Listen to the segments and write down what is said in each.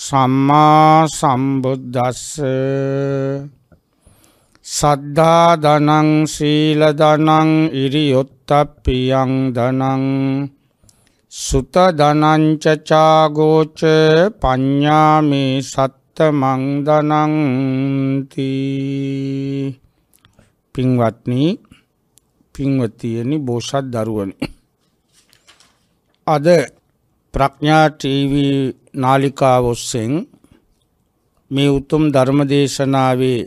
සම්මා සම්බුද්දස්ස සද්ධා දනං සීල දනං ඉරියොත්තප්පියං දනං සුත දනංච චාගෝච පඤ්ඤාමේ සත්තමං දනං තී පින්වත්නි පින්වතියනි බෝසත් දරුවනි අද ප්‍රඥා ටීවී නාලිකාව ඔස්සෙන් මේ උතුම් ධර්මදේශනාවේ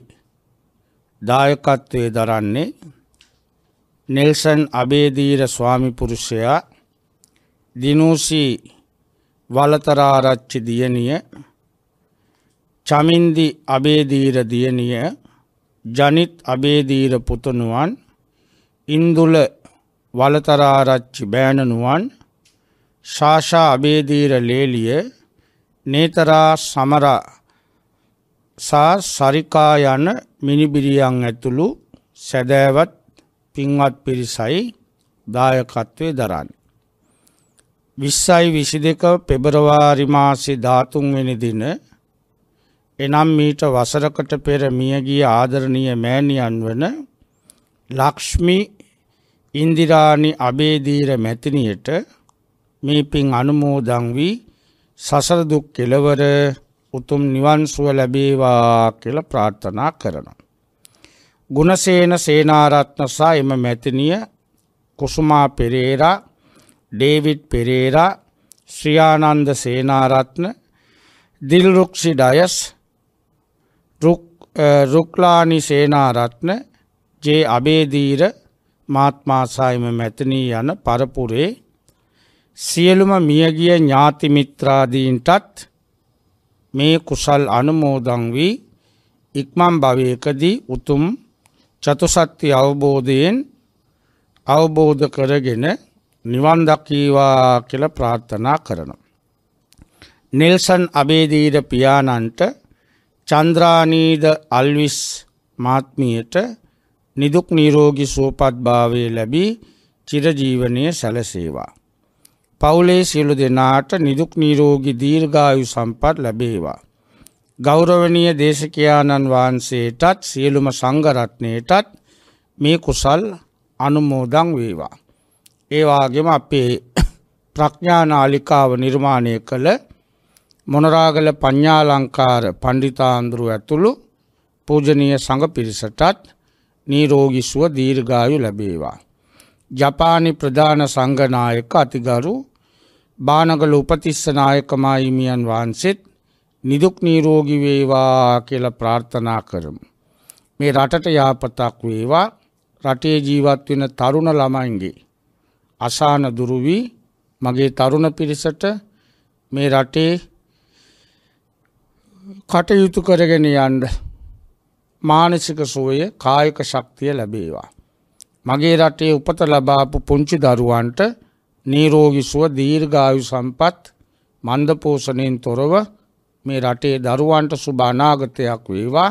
දායකත්වයේ දරන්නේ නෙල්සන් අබේදීර ස්වාමිපුරුෂයා දිනූසි වලතරාරච්චි දියණිය චමින්දි අබේදීර දියණිය ජනිත් අබේදීර පුතණුවන් ඉන්දුල වලතරාරච්චි බෑණනුවන් ශාෂා අබේදීර ලේලිය නේතරා සමරා සා සරිකා යන මිනිබිරියන් ඇතුළු සැදෑවත් පින්වත් පිරිසයි දායකත්වය දරන්න. විස්සයි විසි දෙක පෙබරවාරි මාසි ධාතුන්වෙනි දින එනම් මීට වසරකට පෙර මියගිය ආදරණය මෑණියන් වන ලක්ෂ්මි ඉන්දිරාණි අබේදීර මැතිනියට මේ පින් අනුමෝදන් වී සසර දුක් කෙලවර උතුම් නිවන් සුව ලැබේවා කියලා ප්‍රාර්ථනා කරනවා. ගුණසේන සේනාරත්න සහ එම මැතිනිය කුසුමා පෙරේරා, ඩේවිඩ් පෙරේරා, ශ්‍රියානන්ද සේනාරත්න, දිල්රුක්ෂි ඩයස්, රුක්ලානි සේනාරත්න, ජේ අබේදීර මාත්මාසායම මැතිනී යන පරපුරේ සියලුම මියගිය ඥාතිමිත්‍රාදීන්ටත් මේ කුසල් අනුමෝදං වී ඉක්මම් භවයකදී උතුම් චතුසත්‍ය අවබෝධයෙන් අවබෝධ කරගෙන නිවන් දක්කීවා කියල ප්‍රාර්ථනා කරනවා. නිල්සන් අබේදීර පියාණන්ට චන්ද්‍රානීද අල්විස් මාත්මියට නිදුක් නීරෝගි සුවපත්භාවය ලැබී චිරජීවනය සැලසේවා. පවුලේ සියලු දෙනාට නිදුක් නීරෝගි දීර්ඝායු සම්පත් ලැබේවා. ගෞරවනීය දේශකයාණන් වහන්සේටත් සියලුම සංගරත්නයටත් මේ කුසල් අනුමෝදං වේවා. ඒවාගේම අපේ ප්‍රඥානාලිකාව නිර්මාණය කළ මොනරාගල පඤ්ඥාලංකාර පණ්ඩිතාන්දුරු ඇතුළු පූජනීය සඟ පිරිසටත් නීරෝගිස්ුව දීර්ඝායු ලැබේවා. ජපානි ප්‍රධාන සංගනායක අතිගරු බානගල උපතිස්සනායකමාහිමියන් වහන්සෙත් නිදුක් නීරෝගි වේවා කියල ප්‍රාර්ථනා කරමු. මේ රටට යහපතක් වේවා රටේ ජීවත් වෙන තරුණ ළමයින්ගේ. අසාන දුරුවී මගේ තරුණ පිරිසට මේ රටේ කටයුතු කරගෙන යන්ඩ මානසික සෝය කායක ශක්තිය ලැබේවා. මගේ රටේ උපත ලබාපු පුංචි දරුවන්ට නීරෝගිසුව දීර්ඝායු සම්පත් මන්දපෝෂණයෙන් තොරව මේ රටේ දරුවන්ට සුභානාගතයක් වේවා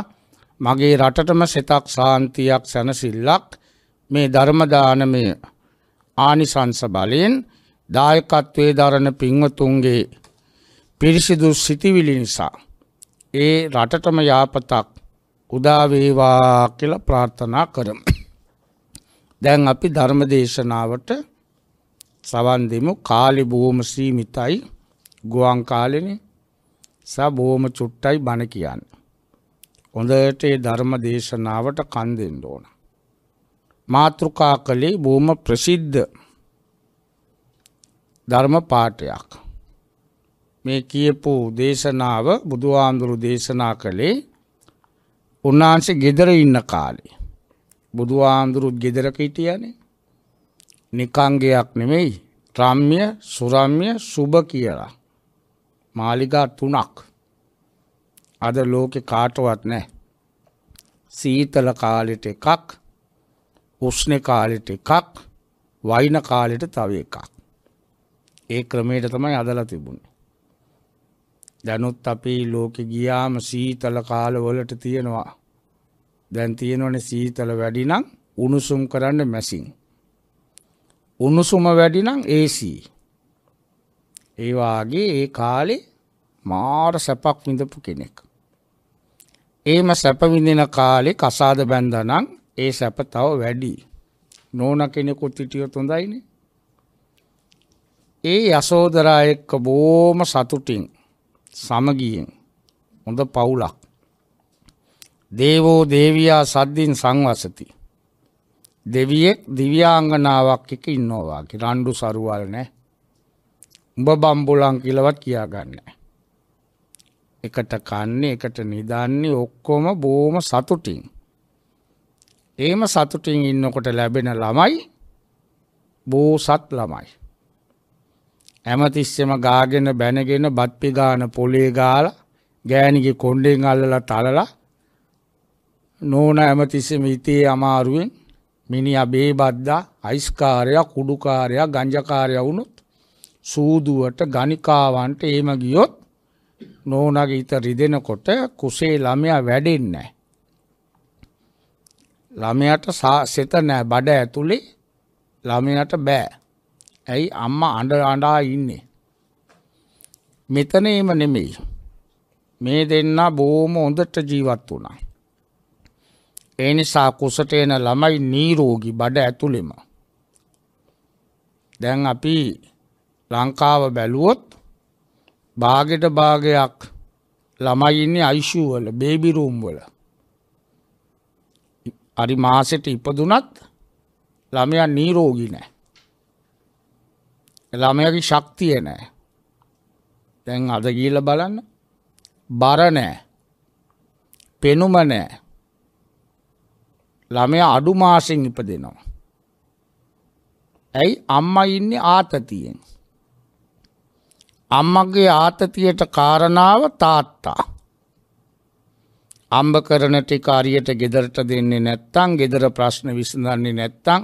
මගේ රටටම සෙතක් සාන්තියක් සැනසිල්ලක් මේ ධර්මදානමය ආනිසංස බලයෙන් දායකත්වේ දරණ පිංවතුන්ගේ පිරිසිදු සිතිවිලි නිසා ඒ රටටම යාපතක් උදාවේවා කියල ප්‍රාර්ථනා කරමි. දැන් අපි ධර්ම දේශනාවට සවන් දෙමු කාලි බොහොම සීමිතයි ගුවන් කාලෙනේ ස බොහොම චුට්ටයි බණ කියන්න. හොඳට ඒ ධර්ම දේශනාවට කන් දෙන්න ඕන. මාතෘකා කළේ බොහොම ප්‍රසිද්ධ ධර්ම පාඨයක්. මේ කියපු දේශනාව බුදුහාඳුරු දේශනා කළේ උන්වහන්සේ ගෙදර ඉන්න කාලේ බුදුහාමුදුරුත් ගෙදරක හිටියනේ. නිකංගයක් නෙමෙයි. රම්්‍ය, සුරම්්‍ය, සුබ කියලා. මාලිගා තුනක්. අද ලෝකෙ කාටවත් නැහැ. සීතල කාලෙට එකක්, උෂ්ණ කාලෙට එකක්, වයින් කාලෙට තව එකක්. ඒ ක්‍රමයට තමයි අදලා තිබුණේ. දැනුත් අපි ලෝකෙ ගියාම සීතල කාලවලට තියෙනවා දැන් තියෙනවනේ සීතල වැඩි නම් උණුසුම් කරන්න මැසින්. උණුසුම වැඩි නම් AC. ඒ වාගේ ඒ කාලේ මාර සැපක් විඳපු කෙනෙක්. ඒම සැප විඳින කාලේ කසාද බැන්දනම් ඒ සැප තව වැඩි. නෝන කෙනෙකුත් හිටියොත් හොඳයිනේ. ඒ යසෝදරා එක්ක බොහොම සතුටින් සමගියෙන් හොඳ පවුලක් දේවෝ දේවියා සද්දින් සංවසති. දෙවියෙක් දිව්‍යාංගනාවක් එක ඉන්නවා රණ්ඩු සරුවල් නෑ. උඹ බම්බුලන් කිලවත් කියාගන්න. එකට කන්නේ එකට නිදන්නේ ඔක්කොම බෝම සතුටින්. ඒම සතුටින් ඉන්නකොට ලැබෙන ළමයි බෝසත් ළමයි. ඇමතිස්සෙම ගාගෙන බැනගෙන බත්පිගාන පොලේ ගාල ගෑනිගේ කොන්්ඩෙන් අල්ලලා තලලා නෝන ඇමතිස්සම හිතේ අමාරුවෙන් මිනි අබේ බද්දා අයිස්කාරයක් කුඩුකාරයක් ගංජකාරය වුණොත් සූදුවට ගනිකාවන්ට ඒම ගියොත් නෝනගේ හිත රිදෙනකොට කුසේ ළමයා වැඩෙන්නේ. ළමයට සෙත නෑ බඩ ඇතුලේ ළමයට බෑ. ඇයි අම්ම අඩ අඩා ඉන්නේ. මෙතන ඒම නෙමෙයි. මේ දෙන්න බෝම හොඳට ජීවත් වුණා. ඒ නිසා කුසට එන ළමයි නීරෝගි බඩ ඇතුළෙම. දැන් අපි ලංකාව බැලුවොත් බාගෙට භාගයක් ළමයින්නේ අයිශූවල බේබිරූම් වල. අරි මාසෙට ඉපදුනත් ළමයා නීරෝගි නෑ. ළමයකි ශක්තිය නෑ. දැන් අද ගීල බලන්න බර නෑ පෙනුම නෑ ළමයා අඩු මාසෙන් ඉපදෙනවා. ඇයි අම්මා ඉන්නේ ආතතියෙන්. අම්මගේ ආතතියට කාරණාව තාත්තා. අම්බ කරන ටික අරියට ගෙදරට දෙන්නේ නැත්තං ගෙදර ප්‍රශ්න විසඳන්නේ නැත්තං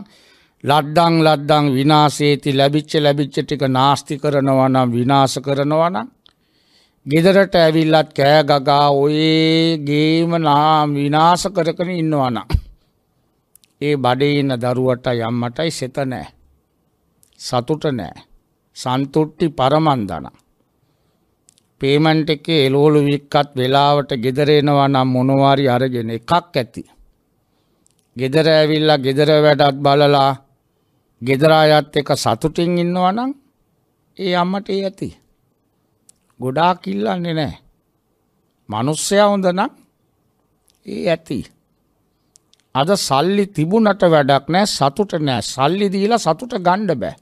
ලද්දං ලද්දං විනාසේති ලැබිච්ච ලැබිච්ච ටික නාස්ති කරනවා නම් විනාශ කරනවා නම් ගෙදරට ඇවිල්ලත් කෑ ගගා ඔයේ ගේම නා විනාශ කරකන ඉන්නවා නම් ඒ බඩේ ඉන්න දරුවටයි අම්මටයි සෙත නෑ. සතුට නෑ. සන්තුට්ටි පරමන්දන. පේමන්ට් එකේ එළවලු වික්කත් වෙලාවට ගෙදර එනවා නම් මොනවාරි අරගෙන එකක් ඇති. ගෙදර ඇවිල්ලා ගෙදර වැඩත් බලලා ගෙදර අයත් එක සතුටින් ඉන්නවා නම් ඒ අම්මට ඒ ඇති. ගොඩාක් ඉල්ලන්නේ නැහැ. මිනිස්සයා හොඳ නම් ඒ ඇති. අද සල්ලි තිබුණට වැඩක් නෑ සතුට නෑ සල්ලි දීලා සතුට ගණ්ඩ බෑ.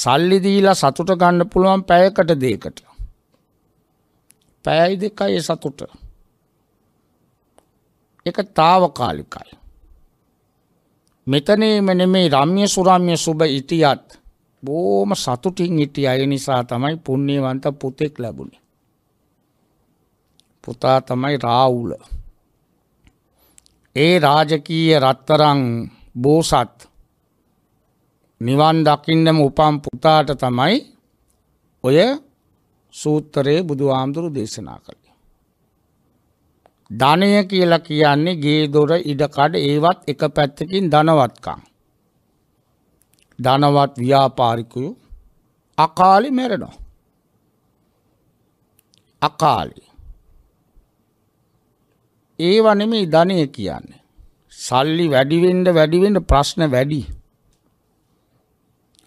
සල්ලි දීලා සතුට ගණ්ඩ පුළුවන් පැයකට දේකට. පැයයි දෙකයි සතුට. එක තාවකාලිකයි. මෙතනේම නෙමේ රම්ය සුරම්ය සුභ ඉතියත් බෝම සතුටින් ඉටි අය නිසා තමයි පුුණ්‍යවන්ත පුතෙක් ලැබුණේ. පුතා තමයි රාවුල. ඒ රාජකීය රත්තරං බෝසත් නිවන් දකින්නම උපම් පුතාට තමයි ඔය සූත්‍රයේ බුදු ආමුදුරු දේශනා කළේ. ධනය කියලා කියන්නේ ගේ දොර ඉඩකඩ ඒවත් එක පැත්තකින් ධනවත්කම්. ධනවත් ව්‍යාපාරිකයෝ අකාලි මැරෙනවා. අකාලි ඒව නෙමෙයි ධනෙ කියන්නේ. සල්ලි වැඩි වෙන්න වැඩි වෙන්න ප්‍රශ්න වැඩි.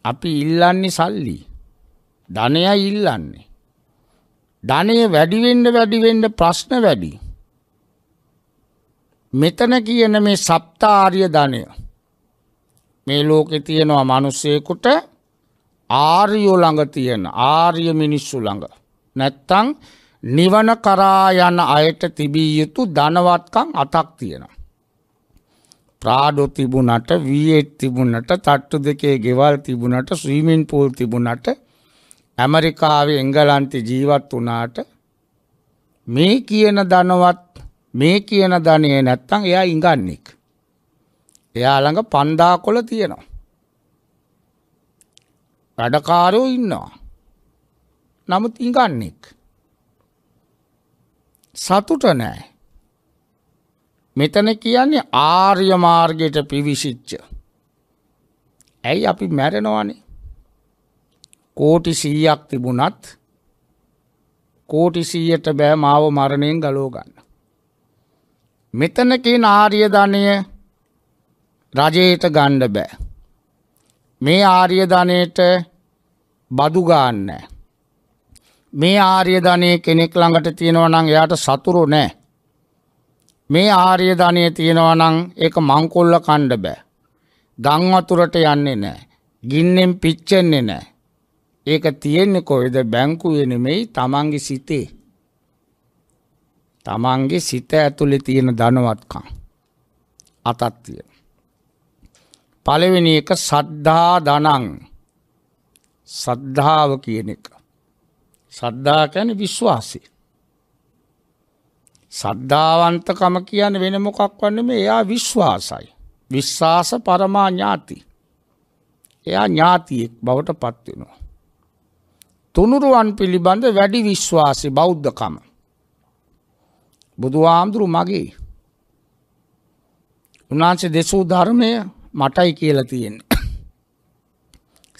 අපි ඉල්ලන්නේ සල්ලි. ධනයයි ඉල්ලන්නේ. ධනය වැඩි වෙන්න වැඩි වෙන්න ප්‍රශ්න වැඩි. මෙතන කියන මේ සප්තාර්ය ධනය මේ ලෝකේ තියෙනවා මිනිස්සෙකුට ආර්යෝ ළඟ තියෙන ආර්ය මිනිස්සු ළඟ නැත්තම් නිවන කරා යන අයට තිබිය යුතු ධනවත්කං අතක් තියෙනවා. ප්‍රාඩු තිබුණට වීත් තිබුණට තට්ටු දෙකේ ගෙවල් තිබුණට ස්වීමින් පූල් තිබුණට ඇමරිකාවේ එංගලන්ති ජීවත් වනාට මේ කියන ධනවත් මේ කියන ධනය නැත්තං එයා ඉඟන්නෙක්. එයාළඟ පන්දා කොල තියෙනවා. වැඩකාරෝ ඉන්නවා. නමුත් ඉඟන්නෙක්. සතුට නෑ. මෙතන කියන්නේ ආර්ය මාර්ගයට පිවිසිච්ච. ඇයි අපි මැරෙනවානේ. කෝටි සීයක් තිබුණත් කෝටි සීයට බෑ මාව මරණයෙන් ගලෝගන්න. මෙතනකේ නාරිය ධනය රජයට ගණ්ඩ බෑ. මේ ආරිය ධනයට බදුගාන්නෑ. මේ ආර්ය ධනය කෙනෙක් ළඟට තියෙනවා නම් එයාට සතුරු නෑ. මේ ආර්ය ධනය තියෙනවා නම් ඒක මංකොල්ල කණ්ඩ බෑ. ගං වතුරට යන්නේ නෑ. ගින්නෙන් පිච්චෙන්නේ නෑ. ඒක තියෙන්නේ කොහෙද බැංකුවේ නෙමෙයි තමන්ගේ සිතේ. තමන්ගේ සිත ඇතුලේ තියෙන ධනවත්කම් අතක් තියෙන. පළවෙනි එක සද්ධා ධනං සද්ධාව කියන එක. සද්ධා කියන්නේ විශ්වාසය. සද්ධාවන්තකම කියන්නේ වෙන මොකක්වත් නෙමෙයි. එයා විශ්වාසයි. විශ්වාස පරමා ඥාති. එයා ඥාතියෙක් බවට පත් වෙනවා. තුනුරුවන් පිළිබඳ වැඩි විශ්වාසී බෞද්ධකම. බුදුහාමුදුරු මගේ. උන්වහන්සේ දෙසූ ධර්මය මටයි කියලා තියෙන.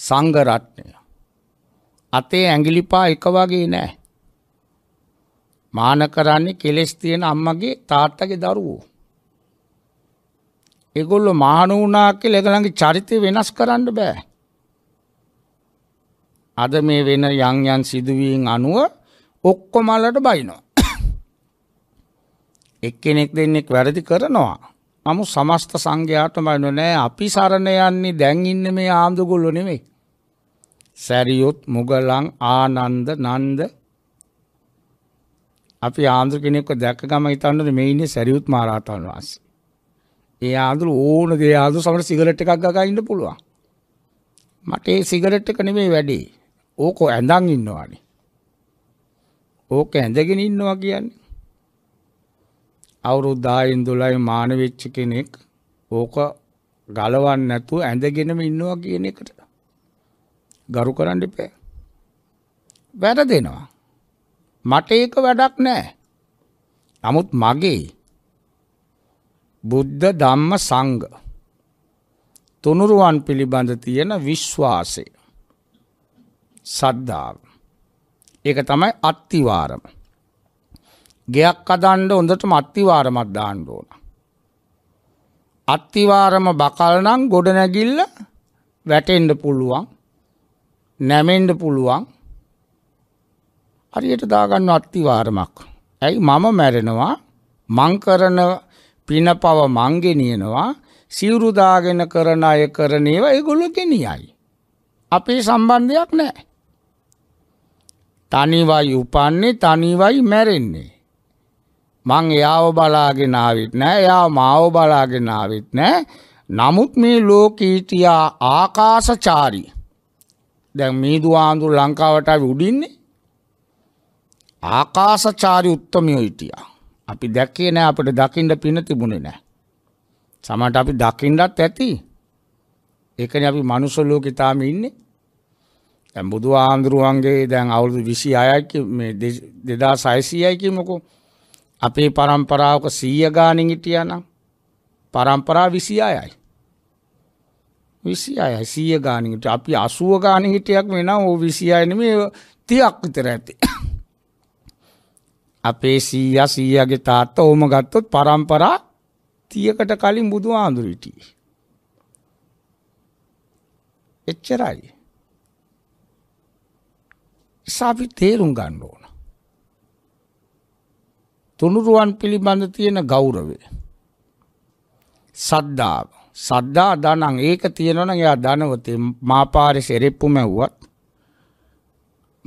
සංඝ රත්නය. අතේ ඇඟිලිපා එක වගේ නෑ. මාන කරන්නේ කෙලෙස් තියෙන අම්මගේ තාත්තගේ දරුවෝ. ඒගොල්ලෝ මහණ වුණා කියලා ඒගොල්ලන්ගේ චරිතය වෙනස් කරන්න බෑ. අද මේ වෙන යම් යම් සිදුවීම් අනුව ඔක්කොම වලට බයිනවා. එක්කෙනෙක් දෙන්නෙක් වැරදි කරනවා. නමුත් සමස්ත සංඝයාටම බයිනෝ නෑ අපි සරණ යන්නේ දැන් ඉන්නේ මේ ආම්දුගොල්ලෝ නෙමෙයි. සැරියුත් මුගලන් ආනන්ද නන්ද අපි ආන්දර කෙනෙක්ව දැක්ක ගම හිතන්නද මේ ඉන්නේ සැරියුත් මහරහතන් වහන්සේ. ඒ ආඳුරු ඕන දේ ආඳුරු සමහර සිගරට් එකක් ගගා ඉන්න පුළුවන්. මට ඒ සිගරට් එක නෙමෙයි වැඩේ. ඕක ඇඳන් ඉන්නවානේ. ඕක ඇඳගෙන ඉන්නවා කියන්නේ. අවුරුදු 10න් 12න් මාන වෙච්ච කෙනෙක් ඕක ගලවන්න නැතුව ඇඳගෙනම ඉන්නවා කියන එකට ගරු කරන්න එපේ. වැරදෙනවා. මට ඒක වැඩක් නෑ. නමුත් මගේ බුද්ධ ධම්ම සංඝ තුනුරුවන් පිළිබඳ තියෙන විශ්වාසය සද්ධාව ඒක තමයි අත්තිවාරම. ගෙයක් අදන්න හොඳටම අත්තිවාරමක් දාන්න ඕන. අත්තිවාරම බකල් නම් ගොඩ නැගිල්ල වැටෙන්න පුළුවන්. නැමෙන්ඩ පුළුවන් හරියට දාගන්න අත්තිවාරමක්. ඇයි මම මැරෙනවා මංකරන පින පව මංගෙනියනවා සිවුරුදාගෙන කරන අය කරනේවා ඒගොල්ල ගෙනියයි. අපේ සම්බන්ධයක් නෑ. තනිවයි උපන්නේ තනිවයි මැරෙන්නේ. මං එයාව බලාගෙනාවිත් නෑ එයා මාව බලාගෙනාවිත් නෑ නමුත් මේ ලෝකීතියා ආකාසචාරී දැන් මීදු ආඳුර ලංකාවට ආවි උඩින්නේ. ආකාශචාරි උත්තමයෝ හිටියා. අපි දැක්කේ නෑ අපිට දකින්න පින තිබුණේ නෑ. සමහරට අපි දකින්නත් ඇති. ඒකනේ අපි මනුස්ස ලෝකේ තාම ඉන්නේ. දැන් බුදු ආන්දරුවන්ගේ දැන් අවුරුදු 26යි මේ 2600යි කියමුකෝ. අපේ પરම්පරාවක 100 ගාණින් හිටියානම් પરම්පරාව 26යි. 26යි 100 ගාණින් හිටිය. අපි 80 ගාණින් හිටියක් වෙනවා. ඕ 26 නෙමෙයි 30ක් විතර ඇති. අපේ සීයා සීයාගේ තාත්තා ඕම ගත්තොත් පරම්පරා 30කට කලින් බුදුහාඳුර හිටියේ. එච්චරයි. සාපි තේරුම් ගන්න ඕන. තුනුරුවන් පිළිබඳ තියෙන ගෞරවය. සද්ධාව සද්දා ධනං ඒක තියෙනවනම් එයා ධනවතේ මාපාරේ සෙරෙප්පු මැව්වත්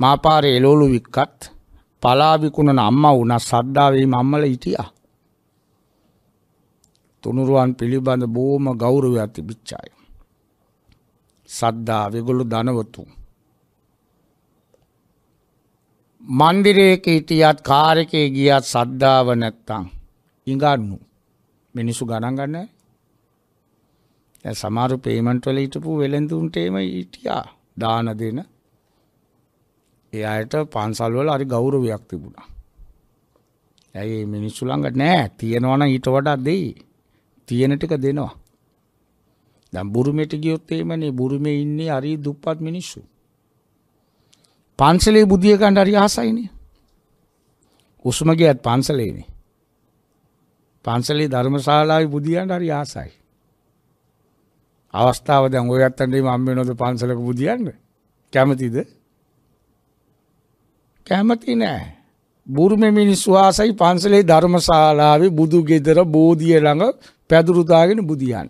මාපාරේ එළවලු වික්කත් පලා විකුණන අම්මා වුණා සද්දා වේ මම්මල හිටියා තුනුරුවන් පිළිබඳ බොහොම ගෞරවයක් තිබිච්ච අය සද්දා වේගොල්ලෝ ධනවතුන් මන්දිරයක හිටියත් කාර් එකේ ගියත් සද්දාව නැත්තම් ඉඟන්නු මිනිසු ගණන් ගන්නෑ දැන් සමහර පේමන්ට් වල හිටපු වෙළඳුන්ට එහෙම හිටියා දාන දෙන ඒ අයට පන්සල් වල හරි ගෞරවයක් තිබුණා. ඇයි මේ මිනිස්සු ළඟ නෑ තියෙනවා නම් ඊට වඩා දෙයි. තියෙන ටික දෙනවා. දැන් බුරුමෙට ගියොත් එහෙමනේ බුරුමේ ඉන්නේ හරි දුප්පත් මිනිස්සු. පන්සලේ බුදිය ගන්න හරි ආසයිනේ. උසුම ගියත් පන්සලේනේ. පන්සලේ ධර්මශාලාවේ බුදියන්ට හරි ආසයි. අවස්ථාව දැන් ඔය අත්තන්ට මම වෙනවද පන්සලක බුදියන්න? කැමතිද? කැමති නෑ. බුරුමේ මිනිස්සු ආසයි පන්සලේ ධර්මශාලාවේ බුදු ගෙදර බෝධිය ළඟ පැදුරු දාගෙන බුදියන්න.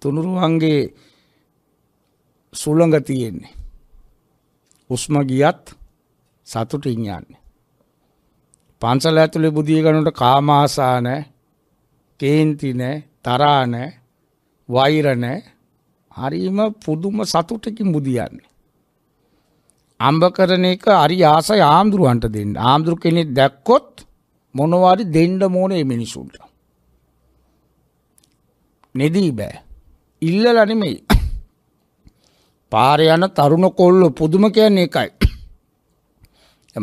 තුනුරුවන්ගේ සුළඟ තියෙන්නේ. උස්ම ගියත් සතුටින් යන්නේ. පන්සල ඇතුලේ බුදිය ගන්නට කාම ආසා නැහැ. කේන්ති නැහැ, තරහා නැහැ. වෛර නැහැ. හරීම පුදුම සතුටකින් බුදියන්නේ. අම්බ කරන එක හරි ආසයි ආම්දුරුවන්ට දෙන්න. ආම්දුරු කෙනෙක් දැක්කොත් මොනවා හරි දෙන්න ඕනේ මිනිසුන්ට. නෙදී බෑ. ඉල්ලලා නෙමෙයි. පාරේ යන තරුණ කොල්ල පුදුම කියන්නේ එකයි.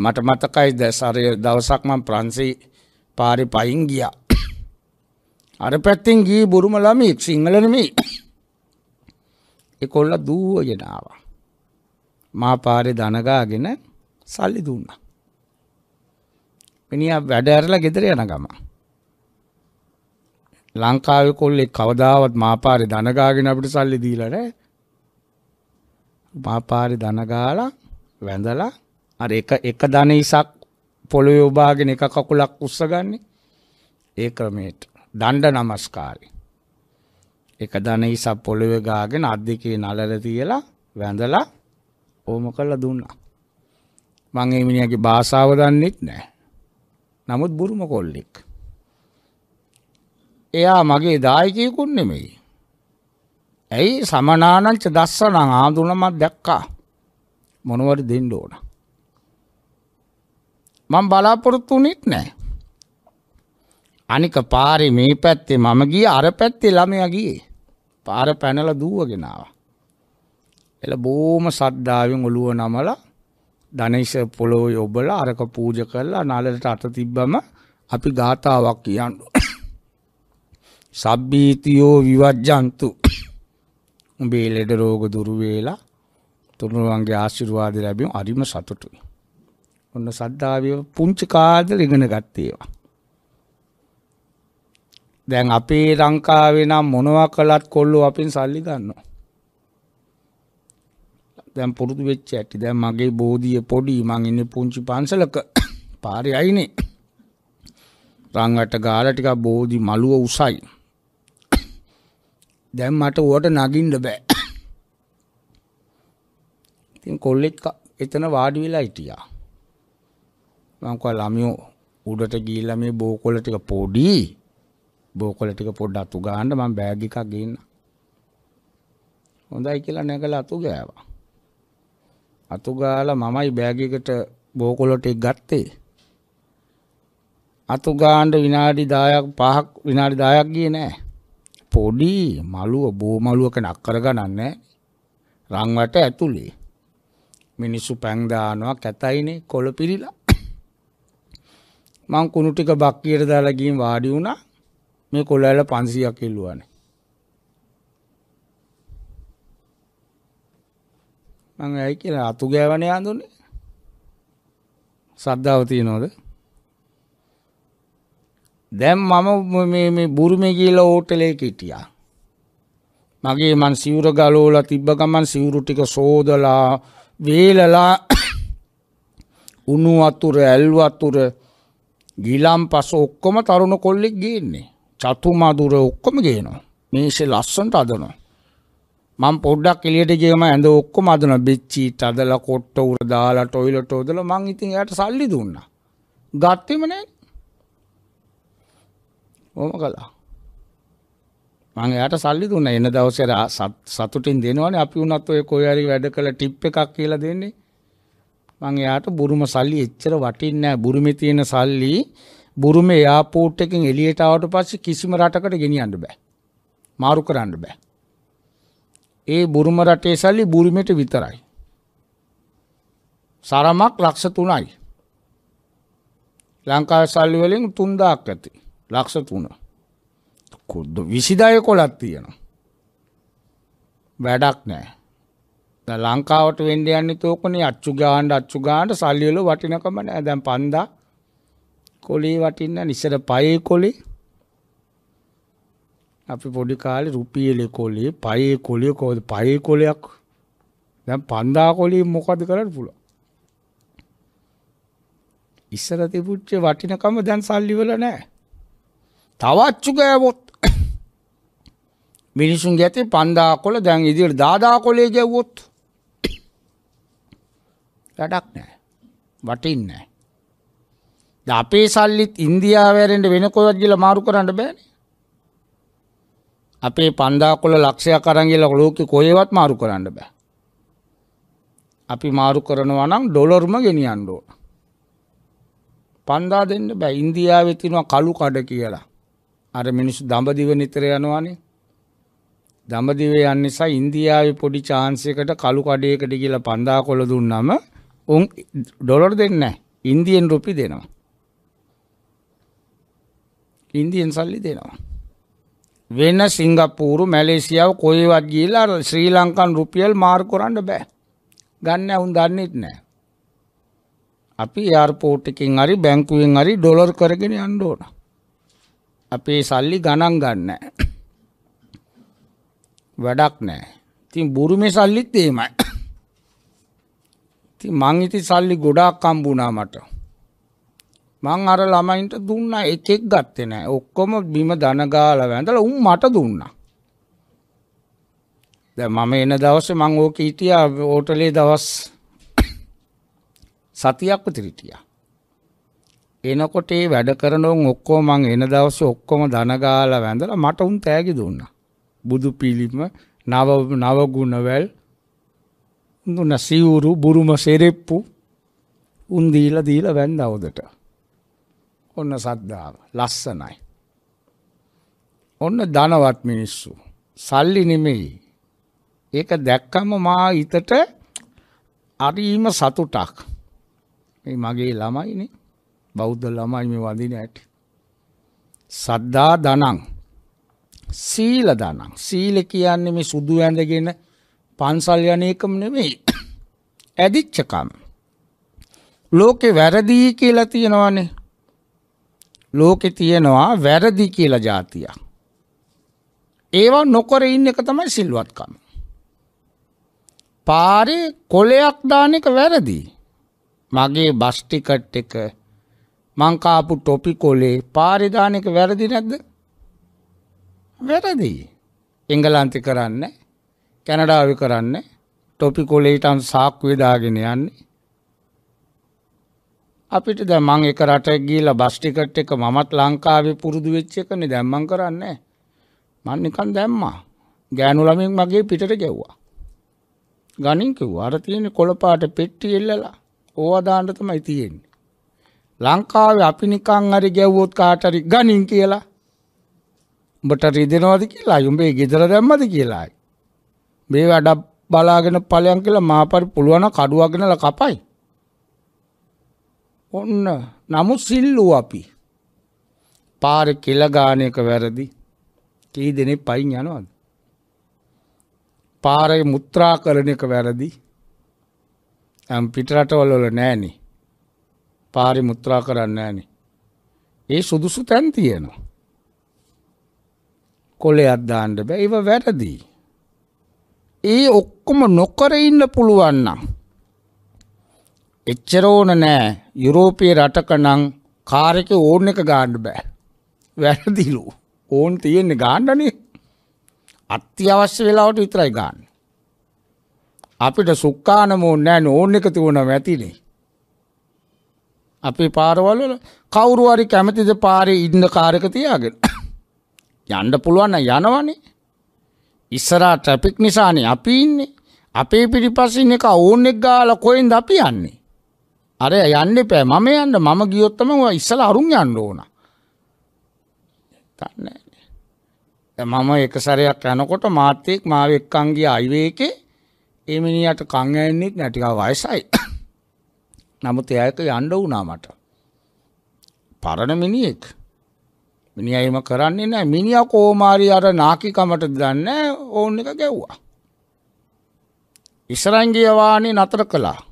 මට මතකයි දසරේ දවසක් මම ප්‍රංශේ පාරේ පයින් ගියා. අර පැත්තෙන් ගී බුරුම ළමෙක් සිංහලනමී එකොල්ල දූවජනාව මා පාරෙ දනගාගෙන සල්ලි දුන්නා. මිනිහ වැඩ ඇරලා ගෙදර යන ගම. ලංකාවේ කොල්ලෙක් කවදාවත් මාපාරේ දනගාගෙන අපිට සල්ලි දීලා නැහැ. මාපාරේ දනගාලා වැඳලා අර එක එක දන ඉසක් පොළොවේ උබාගෙන එක කකුලක් උස්සගන්නේ ඒ ක්‍රමයට. දණ්ඩ නමස්කාරය. එක දන ඉසක් පොළොවේ ගාගෙන අත් දෙකේ නලල තියලා වැඳලා ඕම කළා දුන්නා. මං ඒ මිනිහාගේ භාෂාව දන්නෙත් නැහැ. නමුත් බුරුම කොල්ලෙක්. එයා මගේ දායකයෙකුත් නෙමෙයි. ඇයි සමනානංච දස්සනං ආඳුනමක් දැක්කා. මොනවද දෙන්න ඕන. මං බලාපොරොත්තු වුණෙත් නැහැ. අනික පාරි මේ පැත්තේ මම ගිය අර පැත්තේ ළමයා ගියේ. පාර පැනලා දුවගෙන ආවා. එල බොහොම සද්දාවෙන් ඔළුව නමලා ධනේශ පොළොව යොබලා අරක පූජ කරලා නලලට අත තිබ්බම අපි ගාතාවක් කියන්න. සබ්බීතියෝ විවජ්ජන්තු. උඹේ ලෙඩ රෝග දුරු වේලා තුනුරුවන්ගේ ආශිර්වාද ලැබීම අරිම සතුටුයි. ඔන්න සද්ධාවිය පුංචි කාලේ ඉගෙන ගත්තේ ඒවා. දැන් අපේ ලංකාවේ නම් මොනවා කළත් කොල්ලෝ අපෙන් සල්ලි ගන්නවා. දැන් පුරුදු වෙච්ච ඇටි. දැන් මගේ බෝධිය පොඩි මං ඉන්නේ පුංචි පන්සලක පාරේ අයිනේ. රංගට ගාලා ටිකක් බෝධි මලුව උසයි. දැන් මට උවට නගින්න බෑ. ඉතින් කොල්ලෙක් එතන වාඩි වෙලා හිටියා. මං කව ළමයෝ උඩට ගිහිල්ලා මේ බෝකොල ටික පොඩි බෝකොල ටික පොඩ්ඩක් අතු ගන්න මම බෑග් එකක් ගේන්න. හොඳයි කියලා නැගලා අතු ගෑවා. අතු ගාලා මමයි බෑග් එකට බෝකොල ටික ගත්තේ. අතු ගාන්න විනාඩි 10ක් 5ක් විනාඩි 10ක් ගියේ නෑ. පොඩි මලුව බෝ මලුවක නක්කර ගණන් නෑ. රන්වට ඇතුලේ. මිනිස්සු පැන් දානවා කැතයිනේ කොළ පිළිලා. මං කුණු ටික බක්කියට දාලා ගිහින් වාඩි වුණා. මේ කොල්ලල පන්සියක් ඉල්ලුවනේ මං ඇයි කියලා අතු ගෑවන යඳුනේ සද්ධාව තියනවද දැන් මම මේ මේ බුරුමේ කියලා හෝටලේ හිටියා මගේ මං සිවුර ගලෝලා තිබ්බ ගමන් සිවුරු ටික සෝදලා වේලලා උණු වතුර ඇල් වතුර ගිලම් පස ඔක්කොම තරුණ කොල්ලෙක් ගේන්නේ චතුමාදුර ඔක්කොම ගේනවා. මේෂේ ලස්සන්ට අදනවා. මම පොඩ්ඩක් එළියට ගියම ඇඳ ඔක්කොම අදන බෙච්චි තදලා කොට්ට උර දාලා ටොයිලට් හොදලා මං ඉතින් එයාට සල්ලි දුන්නා. ගත්තෙම නෑ. ඕම කළා. මං එයාට සල්ලි දුන්නා එන දවසේ සතුටින් දෙනවනේ අපි උනත් ඔය කොයි හරි වැඩ කළ ටිප් එකක් කියලා දෙන්නේ. මං එයාට බුරුම සල්ලි එච්චර වටින්නේ නෑ. බුරුමේ තියෙන සල්ලි බුරුමේ යාපෝට් එකෙන් එළියට ආවට පස්සේ කිසිම රටකට ගෙනියන්න බෑ. මාරු කරන්න බෑ. ඒ බුරුම රටේ සල්ලි බුරුමෙට විතරයි. සරමක් ලක්ෂ 3යි. ලංකාවේ සල්ලි වලින් 3000ක් ඇති. ලක්ෂ 3. කොද්ද 26 කොලක් තියෙනවා. වැඩක් නෑ. දැන් ලංකාවට වෙන්න යන්නේ තෝකනේ අච්චු ගාන්න අච්චු ගාන්න සල්ලි වල වටිනකම නෑ. දැන් 5000 කොලේ වටින්න නිසර පයේ කොලේ අපි පොඩි කාලේ රුපියලේ කොලේ පයේ කොලේ කොහොද පයේ කොලයක් දැන් 5000 කොලේ මොකද කරන්න පුළුවන් ඉස්සර තිබුච්ච වටිනකම දැන් සල්ලි වල නැහැ තවච්චු ගෑවොත් මිනිසුන්ගේ ඇති 5000 කොල දැන් ඉදිරියට 10000 කොලේ ගැව්වොත් වැඩක් නැහැ වටින්නේ නැහැ අපේ සල්ලිත් ඉන්දියාවෑරෙන්ට වෙනකොදත්ගල මාරු කරන්න බෑන. අපේ පන්දාකොල ලක්ෂය කරංගල ලෝක කොයවත් මාරු කරන්න බෑ. අපි මාරු කරනවා නම් ඩොලොර්ම ගෙනියන්ඩෝ. පන්දා දෙන්න බෑ ඉන්දියාව තිනවා කලු කඩ කියලා. අර මිනිස්සු දඹදිව නිතර යනවානේ. දඹදිවේ යන්න නිසා ඉන්දියාවේ පොඩි චාන්සයකට කලු කඩයකට කියලා පන්දා කොළ දුන්නම උන් ඩොලර් දෙන්න ඉන්දියෙන් රුපි දෙනවා. ඉන්දියන් සල්ලි දෙනවා. වෙන සිංගප්පූරු මැලේසියාව කොයවත් ගිහිල්ලා අර ශ්‍රී ලංකන් රුපියල් මාර් කරන්න බෑ. ගන්න වුන් දන්නෙත් නෑ. අපි එයාර්පෝට් එකෙන් හරි බැංකුවෙන් හරි ඩොලර් කරගෙන යන්න ඕන. අපේ සල්ලි ගණන් ගන්න වැඩක් නෑ. ඉතින් බුරුමේ සල්ලිත් එහෙමයි. ඉතින් මං ඉතින් සල්ලි ගොඩාක් හම්බුණා මට. මං අර ළමයින්ට දුන්න එකෙක් ගත්තේ නෑ ඔක්කොම බිම දනගාල වැඳල උන් මට දුන්නා. ද මම එන දවස මං ඕක හිටිය ඕටලේ දවස් සතියක් තිරිටිය. එනකොට ඒ වැඩ කරනවන් ඔක්කෝ මං එන දවස ඔක්කොම දනගාල වැඳල මට උන් තෑගි දුන්න. බුදු පිළිම නව නවගුණවැල් දුන්න සිවුරු බුරුම සෙරෙප්පු උන්දීල දීල වැන්දවදට. ඔන්න සද්ධාව ලස්සනයි. ඔන්න ධනවත් මිනිස්සු. සල්ලි නෙමෙයි. ඒක දැක්කම මා හිතට අරීම සතුටක්. මේ මගේ ළමයිනේ. බෞද්ධ ළමයි මේ වඳින ඇටි. සද්දා ධනං. සීල ධනං. සීල කියන්නේ මේ සුදු ඇඳගෙන පන්සල් යන එකම නෙමෙයි. ඇදිච්චකම්. ලෝකේ වැරදි කියලා තියෙනවානේ. ලෝකෙ තියෙනවා වැරදි කියලා જાතියක්. ඒවා නොකර ඉන්න එක තමයි සිල්වත්කම. පාරේ කොලයක් දාන එක වැරදි. මගේ බස් ටිකට් එක මං කාපු ටොපි කොලේ පාරේ දාන එක වැරදි නැද්ද? වැරදි. එංගලන්තේ කරන්නේ, කැනඩාවේ කරන්නේ, ටොපි කොලේටන් සාක්කුවේ දාගෙන යන්නේ. අපිට ද මං එක රට ගීල බස්ටිකට් එක මමත් ලංකාවේ පුරුදු වෙච්ච එකන දැම්මන් කරන්නේ මන්නිකන් දැම්මා ගෑනු ළමින් මගේ පිටට ගැව්වා ගනින් කිව් අර තියෙන කොළපාට පෙට්ටි එල්ලලා ඕවදාන්ට තමයි තියෙන්නේ ලංකාවේ අපි නිකං හරි ගැව්වොත් කාටරි ගනින් කියලා උඹට රිදෙනවද කියලා උඹේ ගෙදර දැම්මද කියලායි මේ වැඩ බලාගෙන පලයන් කියලා මාපරි පුළුවන් කඩුවගෙනලා කපයි ඔන්න නමුත් සිල්ලූ අපි පාර කෙලගානයක වැරදි කී දෙනෙ පයින් යනවාද. පාරය මුත්‍රා කරන එක වැරදි ඇම් පිටරටවල්ලොල නෑනේ පාරි මුත්‍රා කරන්න ෑනේ. ඒ සුදුසු තැන් තියෙනවා. කොලෙ අත්දාන්ට බැ ඒව වැරදී. ඒ ඔක්කොම නොකර ඉන්න පුළුවන්නම්. එච්චර ඕන නෑ යුරෝපිය රටක නං කාරක ඕන එක ගාණ්ඩ බෑ. වැරදිලු ඕන් තියෙන්නේ ගාණ්ඩන අත්‍යවශ්‍ය වෙලාවට විතරයි ගාන්න. අපිට සුක්කානමෝන් නෑ ඕන එක තිබුණ ඇතිනේ. අපේ පාරවල්වල කවුරුහරි කැමතිද පාරේ ඉන්න කාරක තියාගෙන. යන්න පුළුවන් යනවනේ. ඉස්සරා ට්‍රැපික් නිසානේ අපි ඉන්නේ. අපේ පිටිපස්සින් එක ඕන් එක ගාලා කොහෙන්ද අපි යන්නේ? අර යන්න එපෑ මම යන්න මම ගියොත්තම ඉස්සල අරුන් යන්න ඕන. තන්න. මම එක සරයක් යනකොට මාර්තයෙක් මාව එක්කන්ගේ අයිවේකේ එමිනිට කංයන්නෙත් නැටික වයසයි. නමුත් එයක යන්ඩ වුණා මට. පරණ මිනිියෙක්. මිනිියයිම කරන්නේ නෑ මිනිිය කෝමාරි අර නාකිකමට දන්න ඕන්න එක ගැව්වා. ඉසරංගියවානේ නතර කලා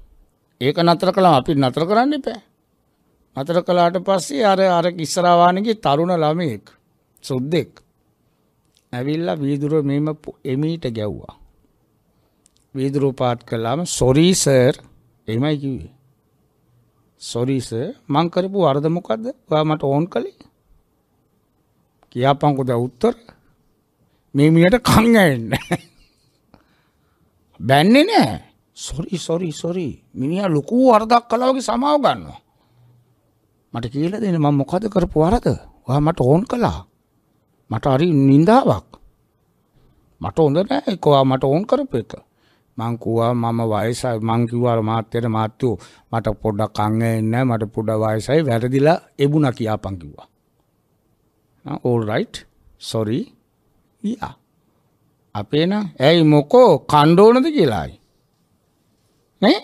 ඒක නතර කළා අපි නතර කරන්න එපෑ. නතර කළාට පස්සේ අර අර ඉස්සරවානගේ තරුණ ළමයෙක් සුද්දෙක් ඇවිල්ලා වීදුර මෙම එමීට ගැව්වා. වීදුරු පාට් කළාම සොරීසර් එමයි කිව්වේ. සොරීස මං කරපු වරද මොකද්ද? ඔයා මට ඕන් කළේ. කියාපන්කෝ ද උත්තර. මේ මියට කන් ඇෙන්නේ. බැන්නේ නෑ. සොරි සොරි සොරි මිනිහා ලොකු වරදක් කළා වගේ සමාව ගන්නවා. මට කියලා දෙන්න මම මොකද කරපු වරද? ඔයා මට ඕන් කළා. මට හරි නින්දාවක්. මට හොඳ නෑ එක්කවා මට ඕන් කරපු එක. මං කිව්වා මම වයසයි මං කිව්වා මාත්‍යට මාත්‍යෝ මට පොඩ්ඩක් අංග එන්නේ මට පොඩ වයසයි වැරදිලා එබුණා කියාපන් කිව්වා. ඕල් රයිට් සොරි යා. අපේ නම් ඇයි මොකෝ කණ්ඩෝනද කියලායි. නේ?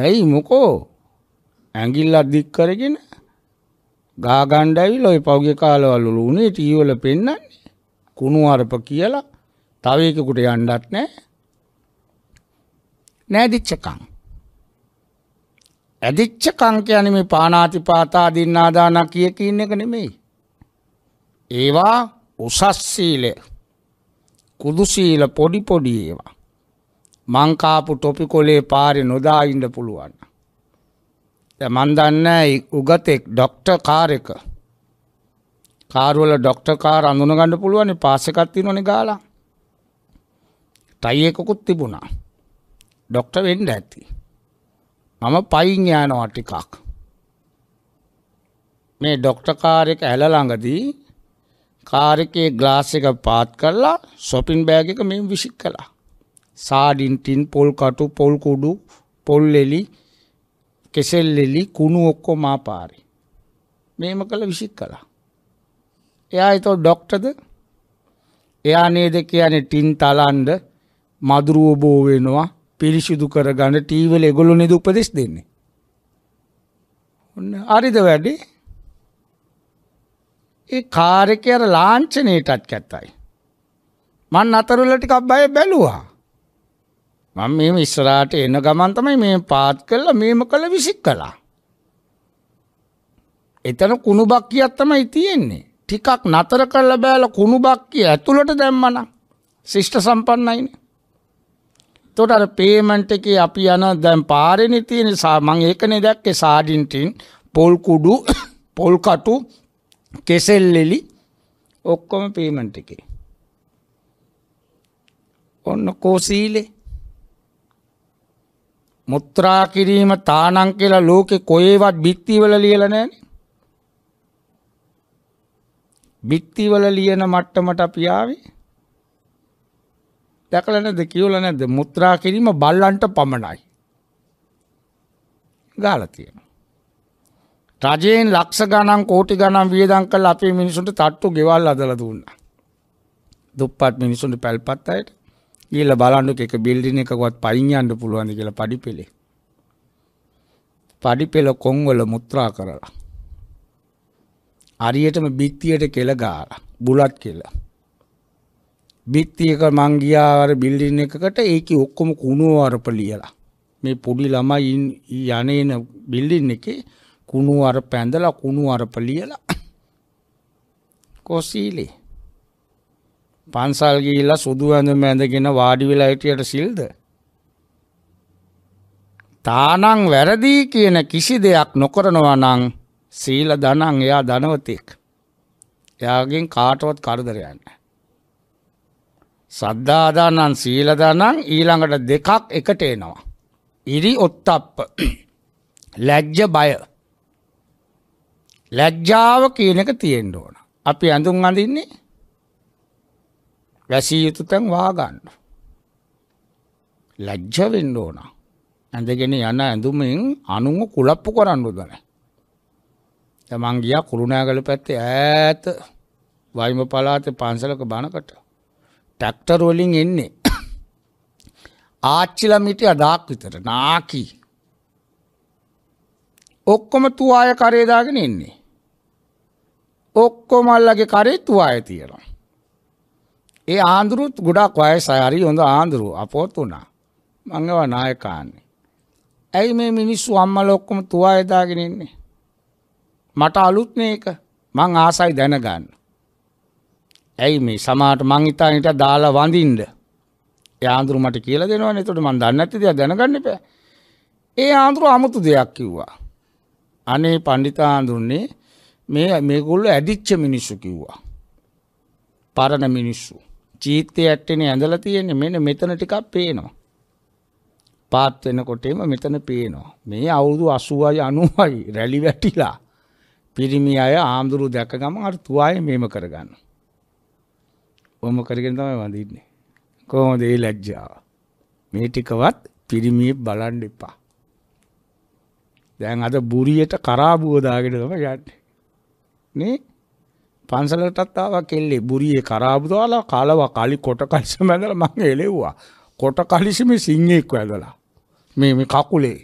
ඇයි මොකෝ? ඇඟිල්ලක් දික් කරගෙන ගා ගන්න ඇවිල්ලා ওই පෞගේ කාලවලු උනේ ටී වල පෙන්නන්නේ. කුණු අරප කියලා තව එකෙකුට යන්නත් නෑ. නෑදිච්චකම්. ඇදිච්චකම් කියන්නේ මේ පානාති පාතා දින්නා දාන කිය කියන එක නෙමෙයි. ඒවා උසස් සීල කුදු සීල පොඩි පොඩි ඒවා මංකාපු ටොපි කොලේ පාරි නොදාඉන්න පුළුවන්. මන්දන්න උගතෙක් ඩොක්ට කාරක කාරුවල ඩොක්ට කාර අඳුනගන්න පුළුවනි පාසකත්ති නොන ගාලා තයියකොකුත් තිබුණා ඩොක්ට වෙන්ඩ ඇති මම පයින් යනවා ටිකක් මේ ඩොක්ටකාරෙක ඇල ළඟදී කාරකේ ග්ලාස් එක පාත් කරලා සොපින් බෑග එක මෙම විසික් කලා සාඩින්ටින් පොල් කටු පොල් කුඩු පොල් එලි කෙසෙල් එලි කුණු ඔක්කොම ආපාරේ. මේම කළ විසික් කළා. එයා ඒතෝ ඩොක්ටර්ද? එයා නේද කියන්නේ ටින් තලන්ඩ මදුරුව බෝ වෙනවා පිරිසිදු කරගන්න ටීවල ඒගොල්ලෝ නේද උපදෙස් දෙන්නේ. ඔන්න හරිද වැඩි? ඒ කාර් එකේ අර ලාංඡනයටත් කැත්තයි. මං අතරුල ටිකක් බය බැලුවා. මම මෙහෙම ඉස්සරහට එන ගමන් තමයි මේ පාත් කළා මේම කළ විසික් කළා. එතන කුණු බක්කියක් තමයි තියෙන්නේ. ටිකක් නතර කරලා බෑලා කුණු බක්කිය ඇතුළට දැම්මනම් ශිෂ්ට සම්පන්නයිනේ. එතකොට අර පේමන්ට් එකේ අපි යන දැන් පාරේනේ තියෙන මම ඒකනේ දැක්කේ සාඩින්ටින් පොල් කුඩු පොල් කටු කෙසෙල්ලෙලි ඔක්කොම පේමන්ට් එකේ. ඔන්න කෝසීලේ මුත්‍රා කිරීම තානං කියලා ලෝකෙ කොහේවත් බිත්තිවල ලියලා නැහනේ. බිත්තිවල ලියන මට්ටමට අපි ආවේ. දැකලා නැද්ද කියවලා නැද්ද මුත්‍රා කිරීම බල්ලන්ට පමණයි. ගාලා තියෙනවා. රජයෙන් ලක්ෂ ගණන් කෝටි ගණන් වියදම් කරලා අපේ මිනිසුන්ට තට්ටු ගෙවල් අදලා දුන්නා. දුප්පත් මිනිසුන්ට පැල්පත් අයට. ගිහිල්ලා බලන්නක එක බිල්ඩින් එකකවත් පයින් යන්න පුළුවන්ද කියලා පඩිපෙළේ. පඩිපෙළ කොන්වල මුත්‍රා කරලා. හරියටම බිත්තියට කෙල ගාලා බුලත් කෙල. බිත්තියක මං ගියා අර බිල්ඩින් එකකට ඒකේ ඔක්කොම කුණුව අරප ලියලා. මේ පොඩි ළමයි යන්නේන බිල්ඩින් එකේ කුණුව අර පැඳලා කුණුව අරප ලියලා. කොසීලේ පන්සල් ගිහිල්ලා සුදු ඇඳුම ඇඳගෙන වාඩි වෙලා හිටියට සිල්ද? තානං වැරදි කියන කිසි දෙයක් නොකරනවා නම් සීල ධනං එයා ධනවතෙක්. එයාගෙන් කාටවත් කරදරයක් නැහැ. සද්ධා දානං සීල දානං ඊළඟට දෙකක් එකට එනවා. ඉරි ඔත්තප්ප ලැජ්ජ බය. ලැජ්ජාව කියන එක තියෙන්න ඕන. අපි ඇඳුම් අඳින්නේ වැසිය යුතු තැන් වාගන්න. ලැජ්ජ වෙන්න ඕන. ඇඳගෙන යන ඇඳුමින් අනුව කුලප්පු කරන්න උදන. තමන් ගියා කුරුණෑගල පැත්තේ ඈත වයිම පළාතේ පන්සලක බණකට ටැක්ටර් වලින් එන්නේ. ආච්චිලා මිටි අඩාක් විතර නාකි. ඔක්කොම තුවාය කරේ දාගෙන ඉන්නේ. ඔක්කොම අල්ලගේ කරේ තුවාය තියෙනවා. ඒ ආන්දුරුත් ගොඩක් වයසයි හරි හොඳ ආන්දුරු අපොත් වුණා. මංගව නායකාන්නේ. ඇයි මේ මිනිස්සු අම්මල ඔක්කොම තුවා එදාගෙන ඉන්නේ? මට අලුත්නේ ඒක. මං ආසයි දැනගන්න. ඇයි මේ සමාට මං හිතන්නට දාලා වඳින්න. ඒ ආන්දුරු මට කියලා දෙනවනේ. එතකොට මං දන්නේ නැති දේ දැනගන්න එපා. ඒ ආන්දුරු 아무තු දෙයක් කිව්වා. අනේ පඬිත ආන්දුරුනේ මේ මේගොල්ලෝ ඇදිච්ච මිනිස්සු කිව්වා. පරණ මිනිස්සු. චීත්තේ ඇට්ටනේ ඇඳලා තියෙන්නේ මෙන්න මෙතන ටිකක් පේනවා. පාත් වෙනකොටම මෙතන පේනවා. මේ අවුරුදු 80යි 90යි රැලි වැටිලා පිරිමි අය ආම්දුරු දැක ගමන් අර තුවායේ මේම කරගන්න. ඔහොම කරගෙන තමයි වඳින්නේ. කොහොමද ඒ ලැජ්ජාව? මේ ටිකවත් පිරිමියෙ බලන්න එපා. දැන් අද බුරියට කරාබුව දාගෙන තමයි යන්නේ. නේ? පන්සලටත් ආවා කෙල්ලේ බුරියේ කරාබුදාලා කාලවා කාලි කොට කලිසම ඇඳලා මං එලෙව්වා. කොට කලිසමේ සිංහෙක් වැදලා. මේ මේ කකුලේ.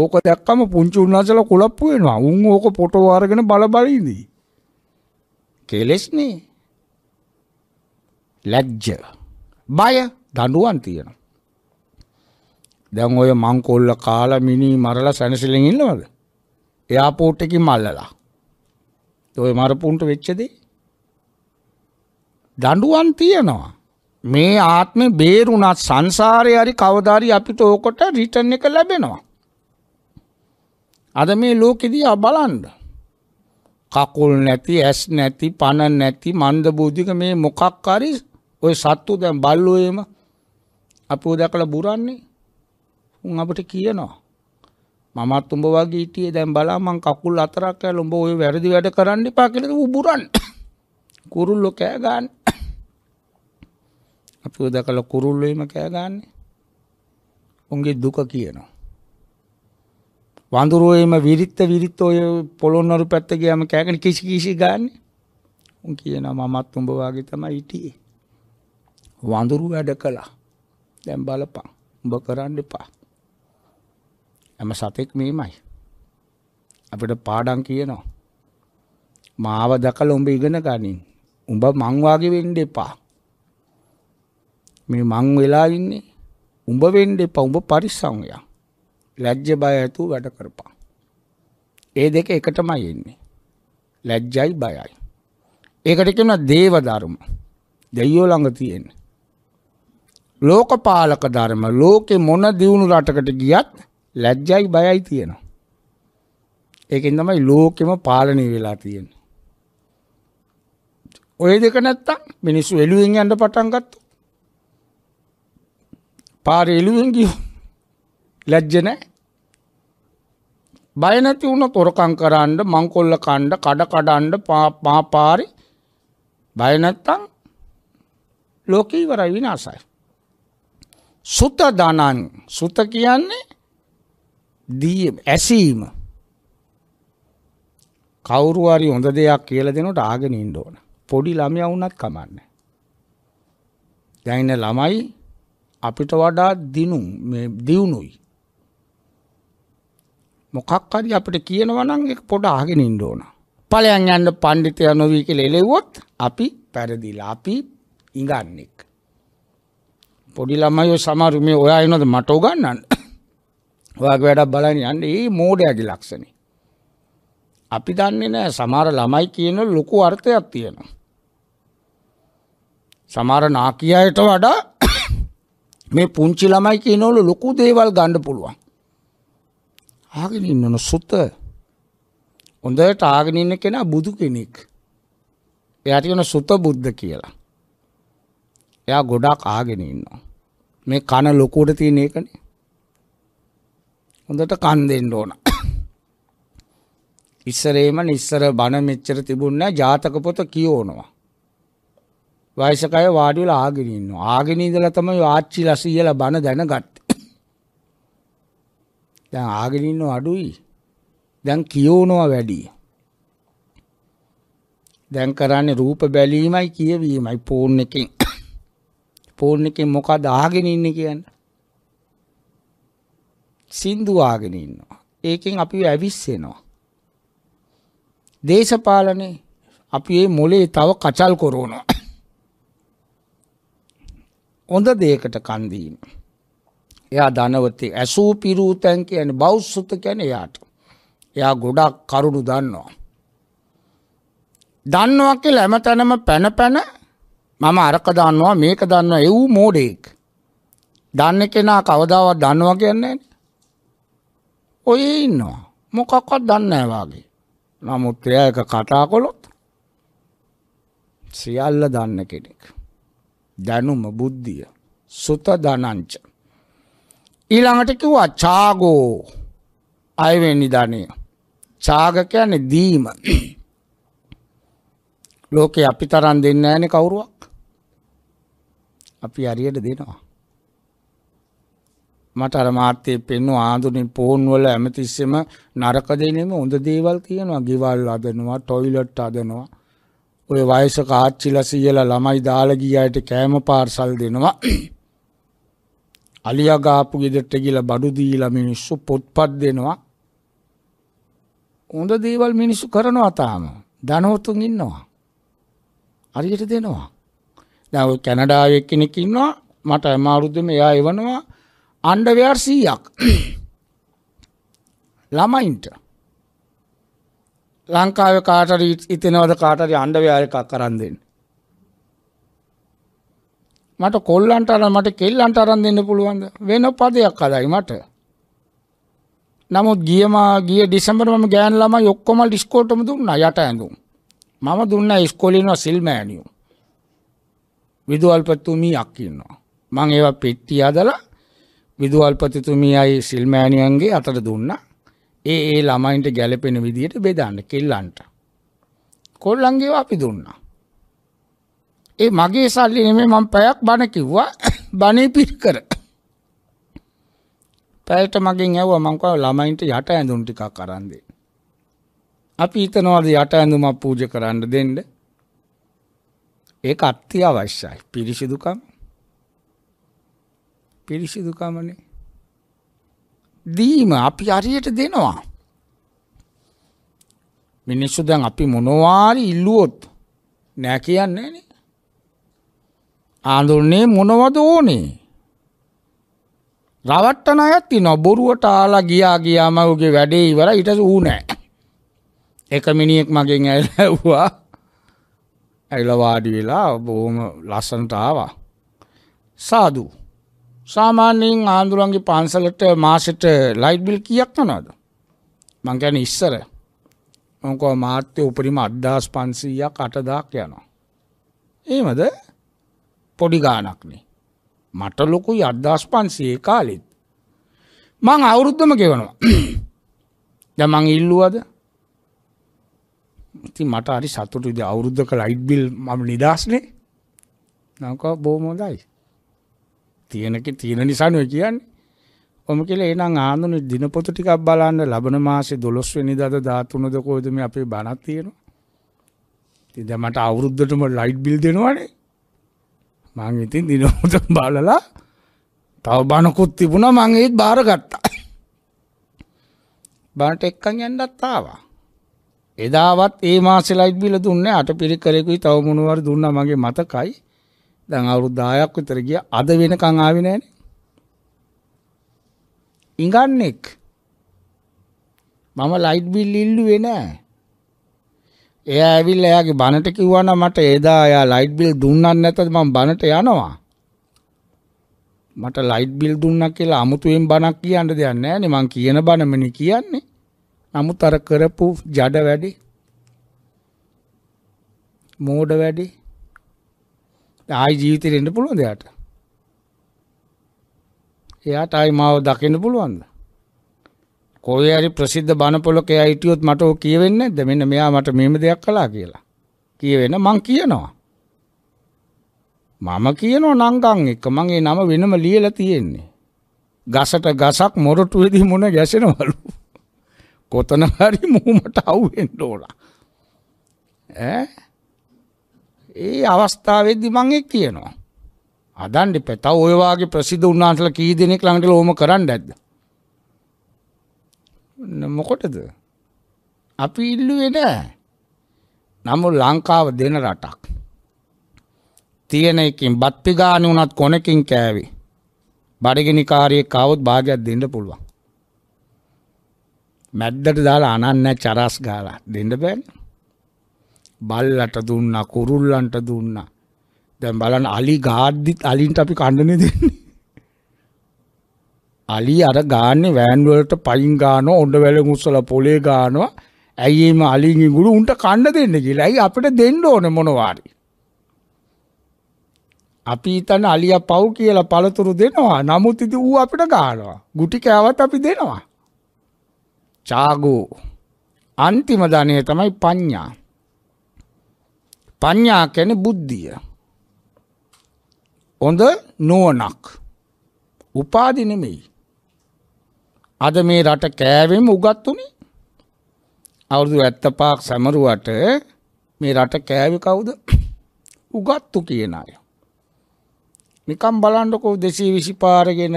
ඕක දැක්කම පුංචි උන්වහන්සේලා කුලප්පු වෙනවා. උන් ඕක ෆොටෝ අරගෙන බල බල ඉඳී. කෙලෙස්නේ. ලැජ්ජ. බය දඬුවම් තියෙනවා. දැන් ඔය මංකොල්ල කාලා මිනි මරලා සැනසෙලෙන් ඉන්නවද? එයාපෝට් එකකින් මල්ලලා. ඔය මරපුන්ට වෙච්චදේ. දඩුවන් තියනවා. මේ ආත්මේ බේරුණත් සංසාරය හරි කවදාරි අපිට ඕකොට රිටර්න් එක ලැබෙනවා. අද මේ ලෝකෙදී බලන්ඩ. කකුල් නැති ඇස් නැති පණ නැති මන්ද බෝධික මේ මොකක් හරි ඔය සත්තු දැන් බල්ලෝයම අපෝ දැකලා බුරන්නේ උන් අපට කියනවා මමත් උඹ වගේ හිටියේ දැන් බලා මං කකුල් අතරක් ඇල උඹ ඔය වැරදි වැඩ කරන්න එපා කියලා උබුරන් කුරුල්ලෝ කෑ ගන්න අපි ඔය දැකලා කුරුල්ලෝ එම කෑ ගන්නේ උන්ගේ දුක කියනවා වඳුරෝ එම විරිත් විරිත් ඔය පොළොන්නරු පැත්ත ගියාම කෑගෙන කිසි කිසි ගන්නේ උන් කියනවා මමත් උඹ වගේ තමයි හිටියේ වඳුරු වැඩ කළා දැන් බලපන් උඹ කරන්න එපා හැම සතෙක් මේමයි. අපිට පාඩම් කියනවා. මාව දැකලා උඹ ඉගෙන ගනින්. උඹ මං වාගේ වෙන්න එපා. මේ මං වෙලා ඉන්නේ උඹ වෙන්න එපා. උඹ පරිස්සම් වෙලා. ලැජ්ජ බය ඇතුව වැඩ කරපන්. ඒ දෙක එකටමයි එන්නේ. ලැජ්ජයි බයයි. ඒකට කියනවා දේව ධර්ම. දෙවියෝ ළඟ තියෙන. ලෝකපාලක ධර්ම ලෝකේ මොන දියුණු රටකට ගියත් ලැජ්ජයි බයයි තියෙනවා. ඒකෙන් තමයි ලෝකෙම පාලනය වෙලා තියෙන්නේ. ඔය දෙක නැත්තම් මිනිස්සු එළුවෙන් යන්න පටන් ගත්තා. පාරේ එළුවෙන් ගියෝ. ලැජ්ජ නැහැ. බය නැති වුණොත් හොරකම් කරන්න, මංකොල්ල කන්න, කඩ කඩන්න පා පාරේ බය නැත්තම් ලෝකේ ඉවරයි විනාශයි. සුත දානං සුත කියන්නේ දී ඇසීම කවුරු හරි හොඳ දෙයක් කියලා දෙනකොට ආගෙන ඉන්න ඕන. පොඩි ළමයා වුණත් කමන්නේ. දැන් ඉන්න ළමයි අපිට වඩා දිනු මේ දියුණුයි. මොකක් හරි අපිට කියනවා නම් ඒක පොඩ අහගෙන ඉන්න ඕන. ඵලයන් යන්න පඬිතයා නොවි කියලා එලෙව්වොත් අපි පෙරදිලා අපි ඉඟන්නේක්. පොඩි ළමයි සමහරු මේ ඔයා එනොද මට උගන්වන්න. ඔයාගේ වැඩක් බලන්න යන්න ඒ මෝඩයාගේ ලක්ෂණේ. අපි දන්නේ නෑ සමහර ළමයි කියන ලොකු අර්ථයක් තියෙනවා. සමහර නාකියයට වඩා මේ පුංචි ළමයි කියනවලු ලොකු දේවල් ගන්න පුළුවන්. ආගෙන ඉන්නන සුත හොඳට ආගෙන ඉන්න කෙනා බුදු කෙනෙක්. එයාට කියන සුත බුද්ධ කියලා. එයා ගොඩක් ආගෙන ඉන්නවා. මේ කන ලොකුවට තියෙන එකනේ. හොඳට කන් දෙන්න ඕන. ඉස්සරේම නිස්සර බණ මෙච්චර තිබුණා ජාතක පොත කියවනවා. වයසක අය වාඩි වෙලා ආගෙන ඉන්නවා. ආගෙන ඉඳලා තමයි ආච්චි ලසියලා බණ දැනගත්තේ. දැන් ආගෙන ඉන්නව අඩුයි. දැන් කියවනවා වැඩි. දැන් කරන්නේ රූප බැලීමයි කියවීමයි ෆෝන් එකෙන්. ෆෝන් එකෙන් මොකද ආගෙන ඉන්නේ කියන්නේ? සින්දුවාගෙන ඉන්නවා. ඒකෙන් අපි ඇවිස්සෙනවා. දේශපාලනේ අපි මේ මොලේ තව කචල් කරනවා. හොඳ දෙයකට කන් දීම. එයා ධනවතී ඇසූ පිරූතන් කියන්නේ බෞද්ධත කියන්නේ එයාට. එයා ගොඩක් කරුණු දන්නවා. දන්නවා කියලා හැමතැනම පැන පැන මම අරක දන්නවා මේක දන්නවා එව් මෝඩෙක්. දන්න කෙනා කවදාවත් දන්නවා කියන්නේ නැහැ. ඔය ඉන්නවා. මොකක්වත් දන්නේ නැහැ නමුත් එයා එක කතා කළොත් සියල්ල දන්න කෙනෙක්. දැනුම බුද්ධිය සුත දනංච. ඊළඟට කිව්වා චාගෝ අයවෙනි ධනය. චාග කියන්නේ දීම. ලෝකේ අපි තරම් දෙන්නේ නැහැනේ කවුරුවක්. අපි හරියට දෙනවා. මට අර මාත්‍යයේ පෙන්වන ආඳුනේ ෆෝන් වල හැමතිස්සෙම නරක දෙනෙම හොඳ දේවල් තියෙනවා. ගෙවල් හදනවා, টয়ලට් හදනවා. ඔය වයසක ආච්චිලා සීයලා ළමයි දාලා ගියාට කෑම පාර්සල් දෙනවා. අලියා ගාපු ගෙදරට ගිහලා බඩු දීලා මිනිස්සු පොත්පත් දෙනවා. හොඳ දේවල් මිනිස්සු කරනවා තාම. ධනවතුන් ඉන්නවා. හරියට දෙනවා. දැන් ඔය කැනඩාවේ කෙනෙක් ඉන්නවා මට අමාරුදෙම එයා එවනවා අන්ඩවයාර් සීයක් ළමයින්ට ලංකාව කාටර ඉතිනවද කාටර අන්ඩවයාරකක් කරන් දෙන්න. මට කොල්ලන්ට අර මට කෙල්ලන්ට අරන් දෙන්න පුළුවන්ද වෙන පදයක් කලයි මට. නමුත් ගියමා ගිය ඩිසම්බරම ගෑන් ළම යොක්කොම ඩිස්කෝටම දුන්න යට ඇඳුම් මම දුන්න ඉස්කොලිනවා සිල්මෑනියුම් විදුවල්පත්තුමී අක්කින්නවා. මං ඒව පෙට්ටිය අදලා විදුවල්පතිතුමියයි සිල්මෑණියන්ගේ අතට දුන්නා. ඒ ඒ ළමයින්ට ගැළපෙන විදිහට බෙදන්න කෙල්ලන්ට. කොල්ලන්ගේව අපි දුන්නා. ඒ මගේ සල්ලි නෙමෙයි මම පැයක් බණ කිව්වා බණේ පිට කර. පැයට මගෙන් ඇහුවා මං කව ළමයින්ට යට ඇඳුම් ටිකක් අරන් දෙන්න. අපි හිතනවාද යට ඇඳුමක් පූජා කරන්න දෙන්න? ඒක අත්‍ය අවශ්‍යයි. පිරිසිදුකම් පිරිසිදුකමනේ. දීම අපි හරියට දෙනවා. මිනිස්සු දැන් අපි මොනවාරි ඉල්ලුවොත් නෑ කියන්නේ නේ. ආඳුරනේ මොනවද ඕනේ? රවට්ටන අයත් ඉනවා බොරුවට ආලා ගියා ගියාම ඔහුගේ වැඩේ ඉවරයි ඊට ඌ නෑ. එක මිනිහෙක් මගෙන් ඇවිල්ලා ඇවිල්ලා වාඩි වෙලා බොහොම ලස්සනට ආවා. සාදු සාමාන්‍යයෙන් ආන්දුරන්ගේ පන්සලට මාසට ලයිට් බිල් කියක් යනවාද මං ගැන ඉස්සර මොකෝ මාත්‍ය උපරිම අඩ්ඩාස් පන්සීයක් අටදාක් යනවා ඒමද පොඩි ගානක්නේ මට ලොකුයි අද්දස් පන්සියේ කාලෙත් මං අවුරුද්ධම ගෙවනවා ද මං ඉල්ලුවද ඉති මට අරි සතුටුද අවුරුද්ධක ලයිට්බිල් මම නිදස්නේ නක බෝමෝදයි තියෙනක තියෙන නිසාන ඔය කියන්නේ. ඔම කියලා එහෙනම් ආන්දුනේ දිනපොත ටිකක් බලන්න ලබන මාසේ 12 වෙනිදාද 13ද කොහෙද මේ අපේ බණක් තියෙනවා. ඉතින් දැන් මට අවුරුද්දටම ලයිට් බිල් දෙනවනේ. මං ඉතින් දිනපොත බලලා තව බණකුත් තිබුණා මං ඒත් බාරගත්තා. බණට එක්කන් යන්නත් ආවා. එදාවත් ඒ මාසේ ලයිට් බිල දුන්නේ අට පිරිකරෙකුයි තව මොනවාරි දුන්නා මගේ මතකයි. දැන් අවුරුදු 10ක් විතර ගිය අද වෙනකන් ආවේ නැහනේ. ඉඟන්නේක්. මම ලයිට් බිල් ඉල්ලුවේ නෑ. එයා ඇවිල්ලා එයාගේ බනට කිව්වා නම් මට එදා එයා ලයිට් බිල් දුන්නත් නැත්නම් මම බනට යනවා. මට ලයිට් බිල් දුන්නා කියලා අමුතුවෙන් බනක් කියන්න දෙයක් නෑනේ. මං කියන බනමනේ කියන්නේ. නමුත් අර කරපු ජඩ වැඩි මෝඩ වැඩි ආයි ජීවිතේට එන්න පුළුවන්ද එයාට? එයාට ආයි මාව දකින්න පුළුවන්ද? කොහේ හරි ප්‍රසිද්ධ බණ පොලක එයා හිටියොත් මට ඕක කියවෙන්නේ නැද්ද? මෙන්න මෙයා මට මෙහෙම දෙයක් කළා කියලා. කියවෙන මං කියනවා. මම කියනවා නංගන් එක මං ඒ නම වෙනම ලියලා තියෙන්නේ. ගසට ගසක් මොරටුවේදී මොන ගැසෙනවලු. කොතන හරි මූමට අවුෙන්න ඕන. ඈ ඒ අවස්ථාවේදී මම ඒක කියනවා. අදන් දෙපැ තව ඔය වාගේ ප්‍රසිද්ධ උන්වහන්සේලා කී දෙනෙක් ළඟට ලෝම කරන්න ඇද්ද? මොකටද? අපි ඉල්ලුවේ නෑ. නමුත් ලංකාව දෙන රටක්. තියෙන එකකින් බත් පිගානේ වුණත් කොනකින් කෑවේ. බඩගිනිකාරයෙක් ආවොත් භාගයක් දෙන්න පුළුවන්. මැද්දට දාලා අනන්නේ චරස් ගාලා දෙන්න බෑනේ. බල්ලට දුන්නා කුරුල්ලන්ට දුන්නා. දැන් බලන්න අලි ගාද්දිත් අලින්ට අපි කණ්ඩනේ දෙන්නේ. අලි අර ගාන්නේ වෑන් වලට පයින් ගානවා ඔඬ වැලෙන් උස්සලා පොලේ ගානවා. ඇයි එීම අලින් ඉඟුරු උන්ට කණ්ඩ දෙන්න කියලා. ඇයි අපිට දෙන්න ඕනේ මොනවාරි. අපි හිතන අලියා පව් කියලා පළතුරු දෙනවා. නමුත් ඉතින් ඌ අපිට ගහනවා. ගුටි කෑවත් අපි දෙනවා. චාගෝ අන්තිම ධනය තමයි පඤ්ඤා. පඤ්ඤා කියන්නේ බුද්ධිය. හොඳ නුවණක්. උපාදි නෙමෙයි. අද මේ රට කෑවෙම උගත් උනේ. අවුරුදු 75ක් සැමරුවට මේ රට කෑවේ කවුද? උගත්තු කියන අය. නිකම් බලන්නකෝ 220 පාරගෙන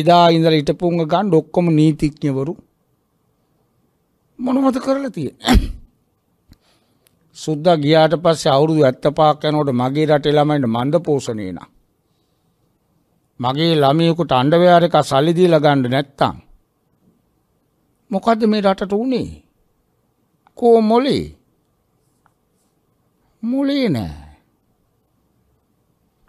එදා ඉඳලා හිටපුංග ගන්න ඔක්කොම නීතිඥවරු මොනවද කරලා තියෙන්නේ? සුද්දා ගියාට පස්සේ අවුරුදු 75ක් යනකොට මගේ රටේ ළමයින්ට මන්ද පෝෂණේ නා. මගේ ළමයෙකුට අන්ඩවයර් එක සල්ලි දීලා ගන්න නැත්තම් මොකද්ද මේ රටට උනේ? කෝ මොලේ? මොලේ නෑ.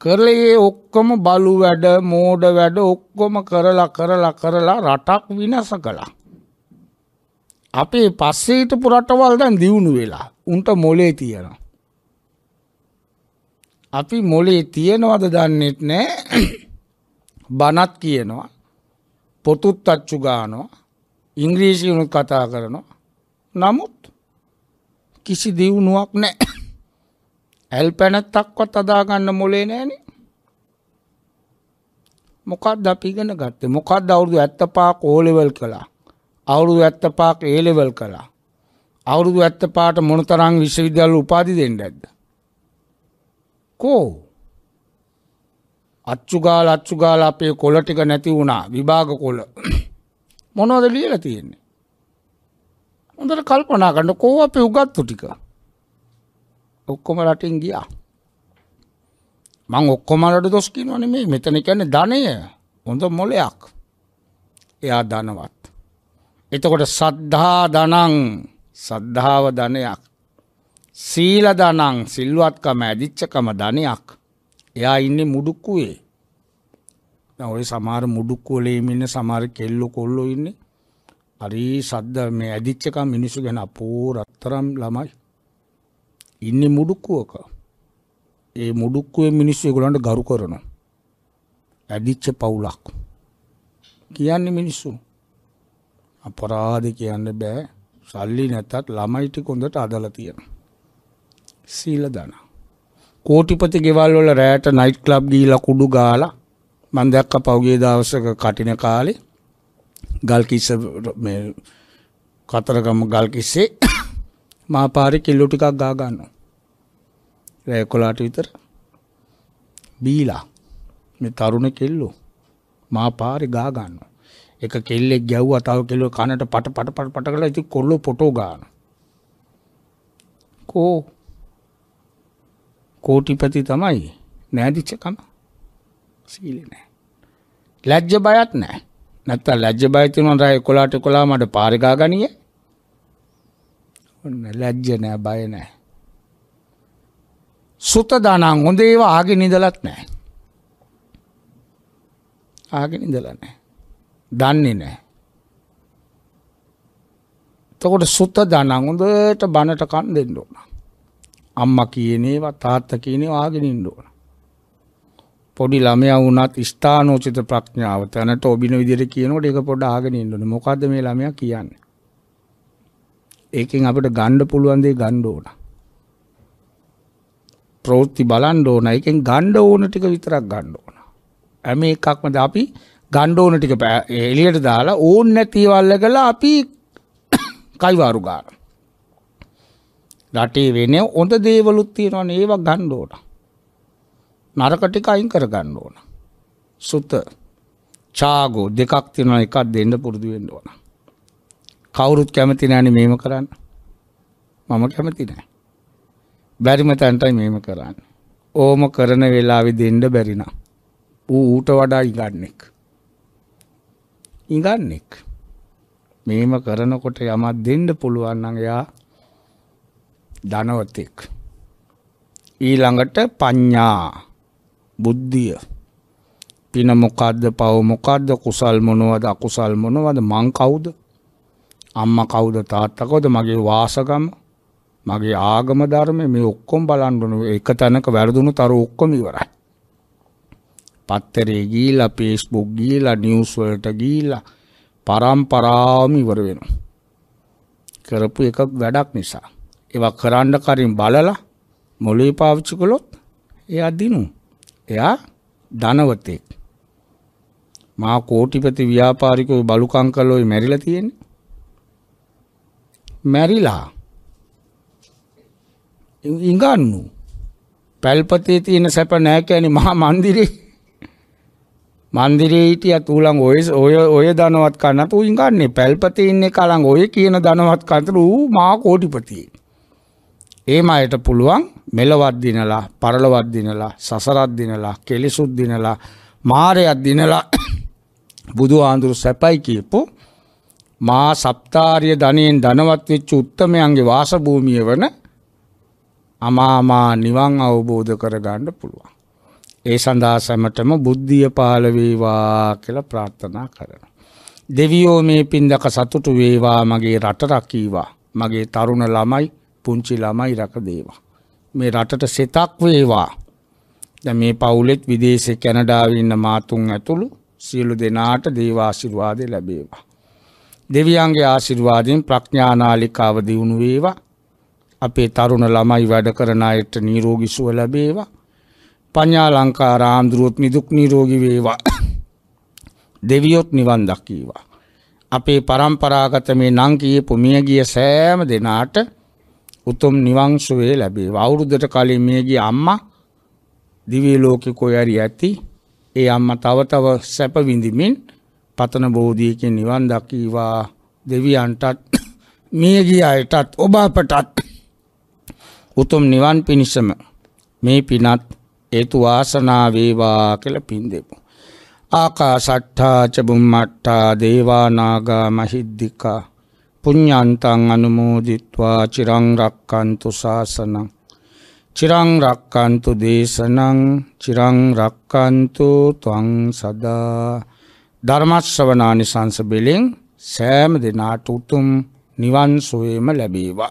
කරලේ ඔක්කොම බලු වැඩ මෝඩ වැඩ ඔක්කොම කරලා කරලා කරලා රටක් විනාශ කළා. අපේ පස්සේ හිටපු රටවල් දැන් දියුණු වෙලා. උන්ට මොලේ තියෙනවා. අපි මොලේ තියෙනවද දන්නෙත් නෑ බනත් කියනවා පොතුත් අච්චු ගානවා ඉංග්‍රීසිුණු කතා කරනවා. නමුත් කිසි දියුණුවක් නෑ ඇල් පැනැත් තක්වත් අදාගන්න මොලේ නෑනේ මොකක් දපිගෙන ගත්ත මොකක් අවුරුදු ඇත්තපා කෝලෙවල් කළා අවුරුදු ඇත්තපාක් ඒලෙවල් කලා අවුරුදු ඇත්ත පාට මොනතරං විශ්වවිද්‍යල් උපාදි දෙෙන්ට ඇද. කෝ අච්චුගාල අච්චුගාල අපේ කොල ටික නැති වුණා විභාග කොල මොනෝද ලියල තියෙන්නේ. හොඳට කල්පනා කන්න කෝ අපේ උගත්තු ටික ඔක්කොම රටින් ගියා. මං ඔක්කොමලට දොස්කිනවන මේ මෙතන කැන ධනය හොඳ මොලයක් එයා දනවත්. එතකොට සද්ධා දනං සද්ධාව ධනයක් සීල දනං සිල්වත්කම ඇදිච්චකම ධනයක් එයා ඉන්නේ මුඩුක්කුවේ දැන් ওই සමහර මුඩුක්කුවලේ ඉන්න සමහර කෙල්ලෝ කොල්ලෝ ඉන්නේ හරි සද්ද මේ ඇදිච්චකම මිනිස්සු ගැන අපෝ රත්තරම් ළමයි ඉන්නේ මුඩුක්කුවක ඒ මුඩුක්කුවේ මිනිස්සු ඒගොල්ලන්ට ගරු කරනවා ඇදිච්ච පවුලක් කියන්නේ මිනිස්සු අපරාධ කියන්න බෑ සල්ලි නැතත් ළමයි ටික හොඳට අදලා තියෙනවා. සීල දන. කෝටිපති ගෙවල් වල රැට නයිට් ක්ලබ් ගිහිලා කුඩු ගාලා මම දැක්ක පහුගිය දවසක කටින කාලේ ගල්කිස්ස මේ කතරගම ගල්කිස්සේ මාපාරේ කිල්ලු ටිකක් ගා ගන්නවා. රෑ 11ට විතර බීලා මේ තරුණ කෙල්ලෝ මාපාරේ ගා ගන්නවා. එක කෙල්ලෙක් ගැව්වා තව කෙල්ලෝ කනට පට පට පට පට කරලා ඉතින් කොල්ලෝ ෆොටෝ ගන්න. කෝ කෝටිපති තමයි නෑදිච්ච කම. සීලෙ නෑ. ලැජ්ජ බයත් නෑ. නැත්තම් ලැජ්ජ බය තියෙනවා 11ට 11 මඩ පාරේ ගා ගනියේ. ඔන්න ලැජ්ජ නෑ බය නෑ. සුත දානං හොඳ ඒවා ආගෙන ඉඳලත් නෑ. ආගෙන ඉඳලා නෑ. දන්නේ නැහැ. එතකොට සුත දනං හොඳට බනට කන් දෙන්න ඕන. අම්මා කියන ඒවා තාත්තා කියන ඒවා ආගෙන ඉන්න ඕන. පොඩි ළමයා වුණත් ස්ථානෝචිත ප්‍රඥාව තැනට ඔබින විදිහට කියනකොට ඒක පොඩ්ඩ ආගෙන ඉන්න ඕනේ. මොකද්ද මේ ළමයා කියන්නේ? ඒකෙන් අපිට ගන්න පුළුවන් දේ ගන්න ඕන. ප්‍රවෘත්ති බලන්න ඕන. ඒකෙන් ගන්න ඕන ටික විතරක් ගන්න ඕන. හැම එකක්ම අපි ගණ්ඩ ඕන ටික එළියට දාලා ඕන් නැතිවල්ල කළා අපි කයිවාරු ගාන. රටේ වෙන හොඳ දේවලුත් තියෙනවනේ ඒවා ගන්න ඕන. නරක ටික අයින් කර ගන්න ඕන. සුත චාගෝ දෙකක් තියෙනවා එකක් දෙන්න පුරුදු වෙන්න ඕන. කවුරුත් කැමති නැහනේ මේව කරන්න. මම කැමති නැහැ. බැරිම තැනටයි මේව කරන්න. ඕම කරන වෙලාවේ දෙන්න බැරි ඌ ඌට වඩා ඉගන්නෙක්. ඉඟන්නෙක්. මේම කරනකොට යමක් දෙන්න පුළුවන් නම් එයා ධනවතෙක්. ඊළඟට පඤ්ඤා බුද්ධිය පින මොකද්ද පව මොකද්ද කුසල් මොනවද අකුසල් මොනවද මං කවුද අම්මා කවුද තාත්තා කවුද මගේ වාසගම මගේ ආගම ධර්ම මේ ඔක්කොම බලන්න ඕනේ එක තැනක වැරදුණු තර ඔක්කොම ඉවරයි පත්තරේ ගිහිල්ලා Facebook ගිහිල්ලා නිවුස් වලට ගිහිල්ලා පරම්පරාවම ඉවර වෙනවා. කරපු එකක් වැඩක් නිසා. ඒවා කරන්න කලින් බලලා මොළේ පාවිච්චි කළොත් එයා දිනු. එයා ධනවතෙක්. මා කෝටිපති ව්‍යාපාරිකෝ බලුකම් කළෝයි මැරිලා තියෙන්නේ. මැරිලා. ඉංගන්නු. පැල්පතේ තියෙන සැප නැහැ කියන්නේ මහා මන්දිරේ මන්දිරේ හිටියත් ඌලං ඔය ඔය ඔය ධනවත් කන්නත් ඌයින් ගන්නේ පැල්පතේ ඉන්න කලං ඔය කියන ධනවත් කන්තර ඌ මහා කෝටිපතියෙක්. ඒම අයට පුළුවන් මෙලවත් දිනලා පරලවත් දිනලා සසරත් දිනලා කෙලිසුත් දිනලා මාරයක් දිනලා බුදු ආඳුරු සැපයි කියපු මා සප්තාරිය ධනයෙන් ධනවත් වෙච්ච උත්තමයන්ගේ වාසභූමිය වන අමාමා නිවන් අවබෝධ කරගන්න පුළුවන් ඒ සඳහා සැමටම බුද්ධිය පහළ වේවා කියලා ප්‍රාර්ථනා කරනවා. දෙවියෝ මේ පින්දක සතුටු වේවා මගේ රට රකීවා. මගේ තරුණ ළමයි පුංචි ළමයි රක දේවා. මේ රටට සෙතක් වේවා. දැන් මේ පවුලෙත් විදේශේ කැනඩාවේ ඉන්න මාතුන් ඇතුළු සියලු දෙනාට දේව ආශිර්වාද ලැබේවා. දෙවියන්ගේ ආශිර්වාදයෙන් ප්‍රඥානාලිකාව දියුණු වේවා. අපේ තරුණ ළමයි වැඩ කරන අයට නිරෝගී සුව ලැබේවා. පඤ්ඤා ලංකා රාම්දුරුවොත් නිදුක් නිරෝගී වේවා. දෙවියොත් නිවන් දක්ීවා. අපේ પરම්පරාගත මේ නම් කියපු මිය ගිය සෑම දෙනාට උතුම් නිවන් සුවය ලැබේවා. අවුරුද්දට කලින් මිය ගිය අම්මා දිවි ලෝකේ කොයරි ඇති. ඒ අම්මා තව තව සැප විඳිමින් පතන බෝධියකින් නිවන් දකීවා. දෙවියන්ටත් මිය ගිය අයටත් ඔබ අපටත් උතුම් නිවන් පිණිසම මේ පිනත් හේතු වාසනා වේවා කියලා පින් දෙමු. ආකාසට්ඨා ච බුම්මට්ඨා දේවා නාග මහිද්దికා පුඤ්ඤාන්තං අනුමෝදිත්වා චිරං රක්칸තු ශාසනං චිරං රක්칸තු දේශනං චිරං රක්칸තු ත්වං සදා ධර්මස්සවනානි සංස බෙලින් සෑම දෙනාට උතුම් නිවන් සුවේම ලැබේවා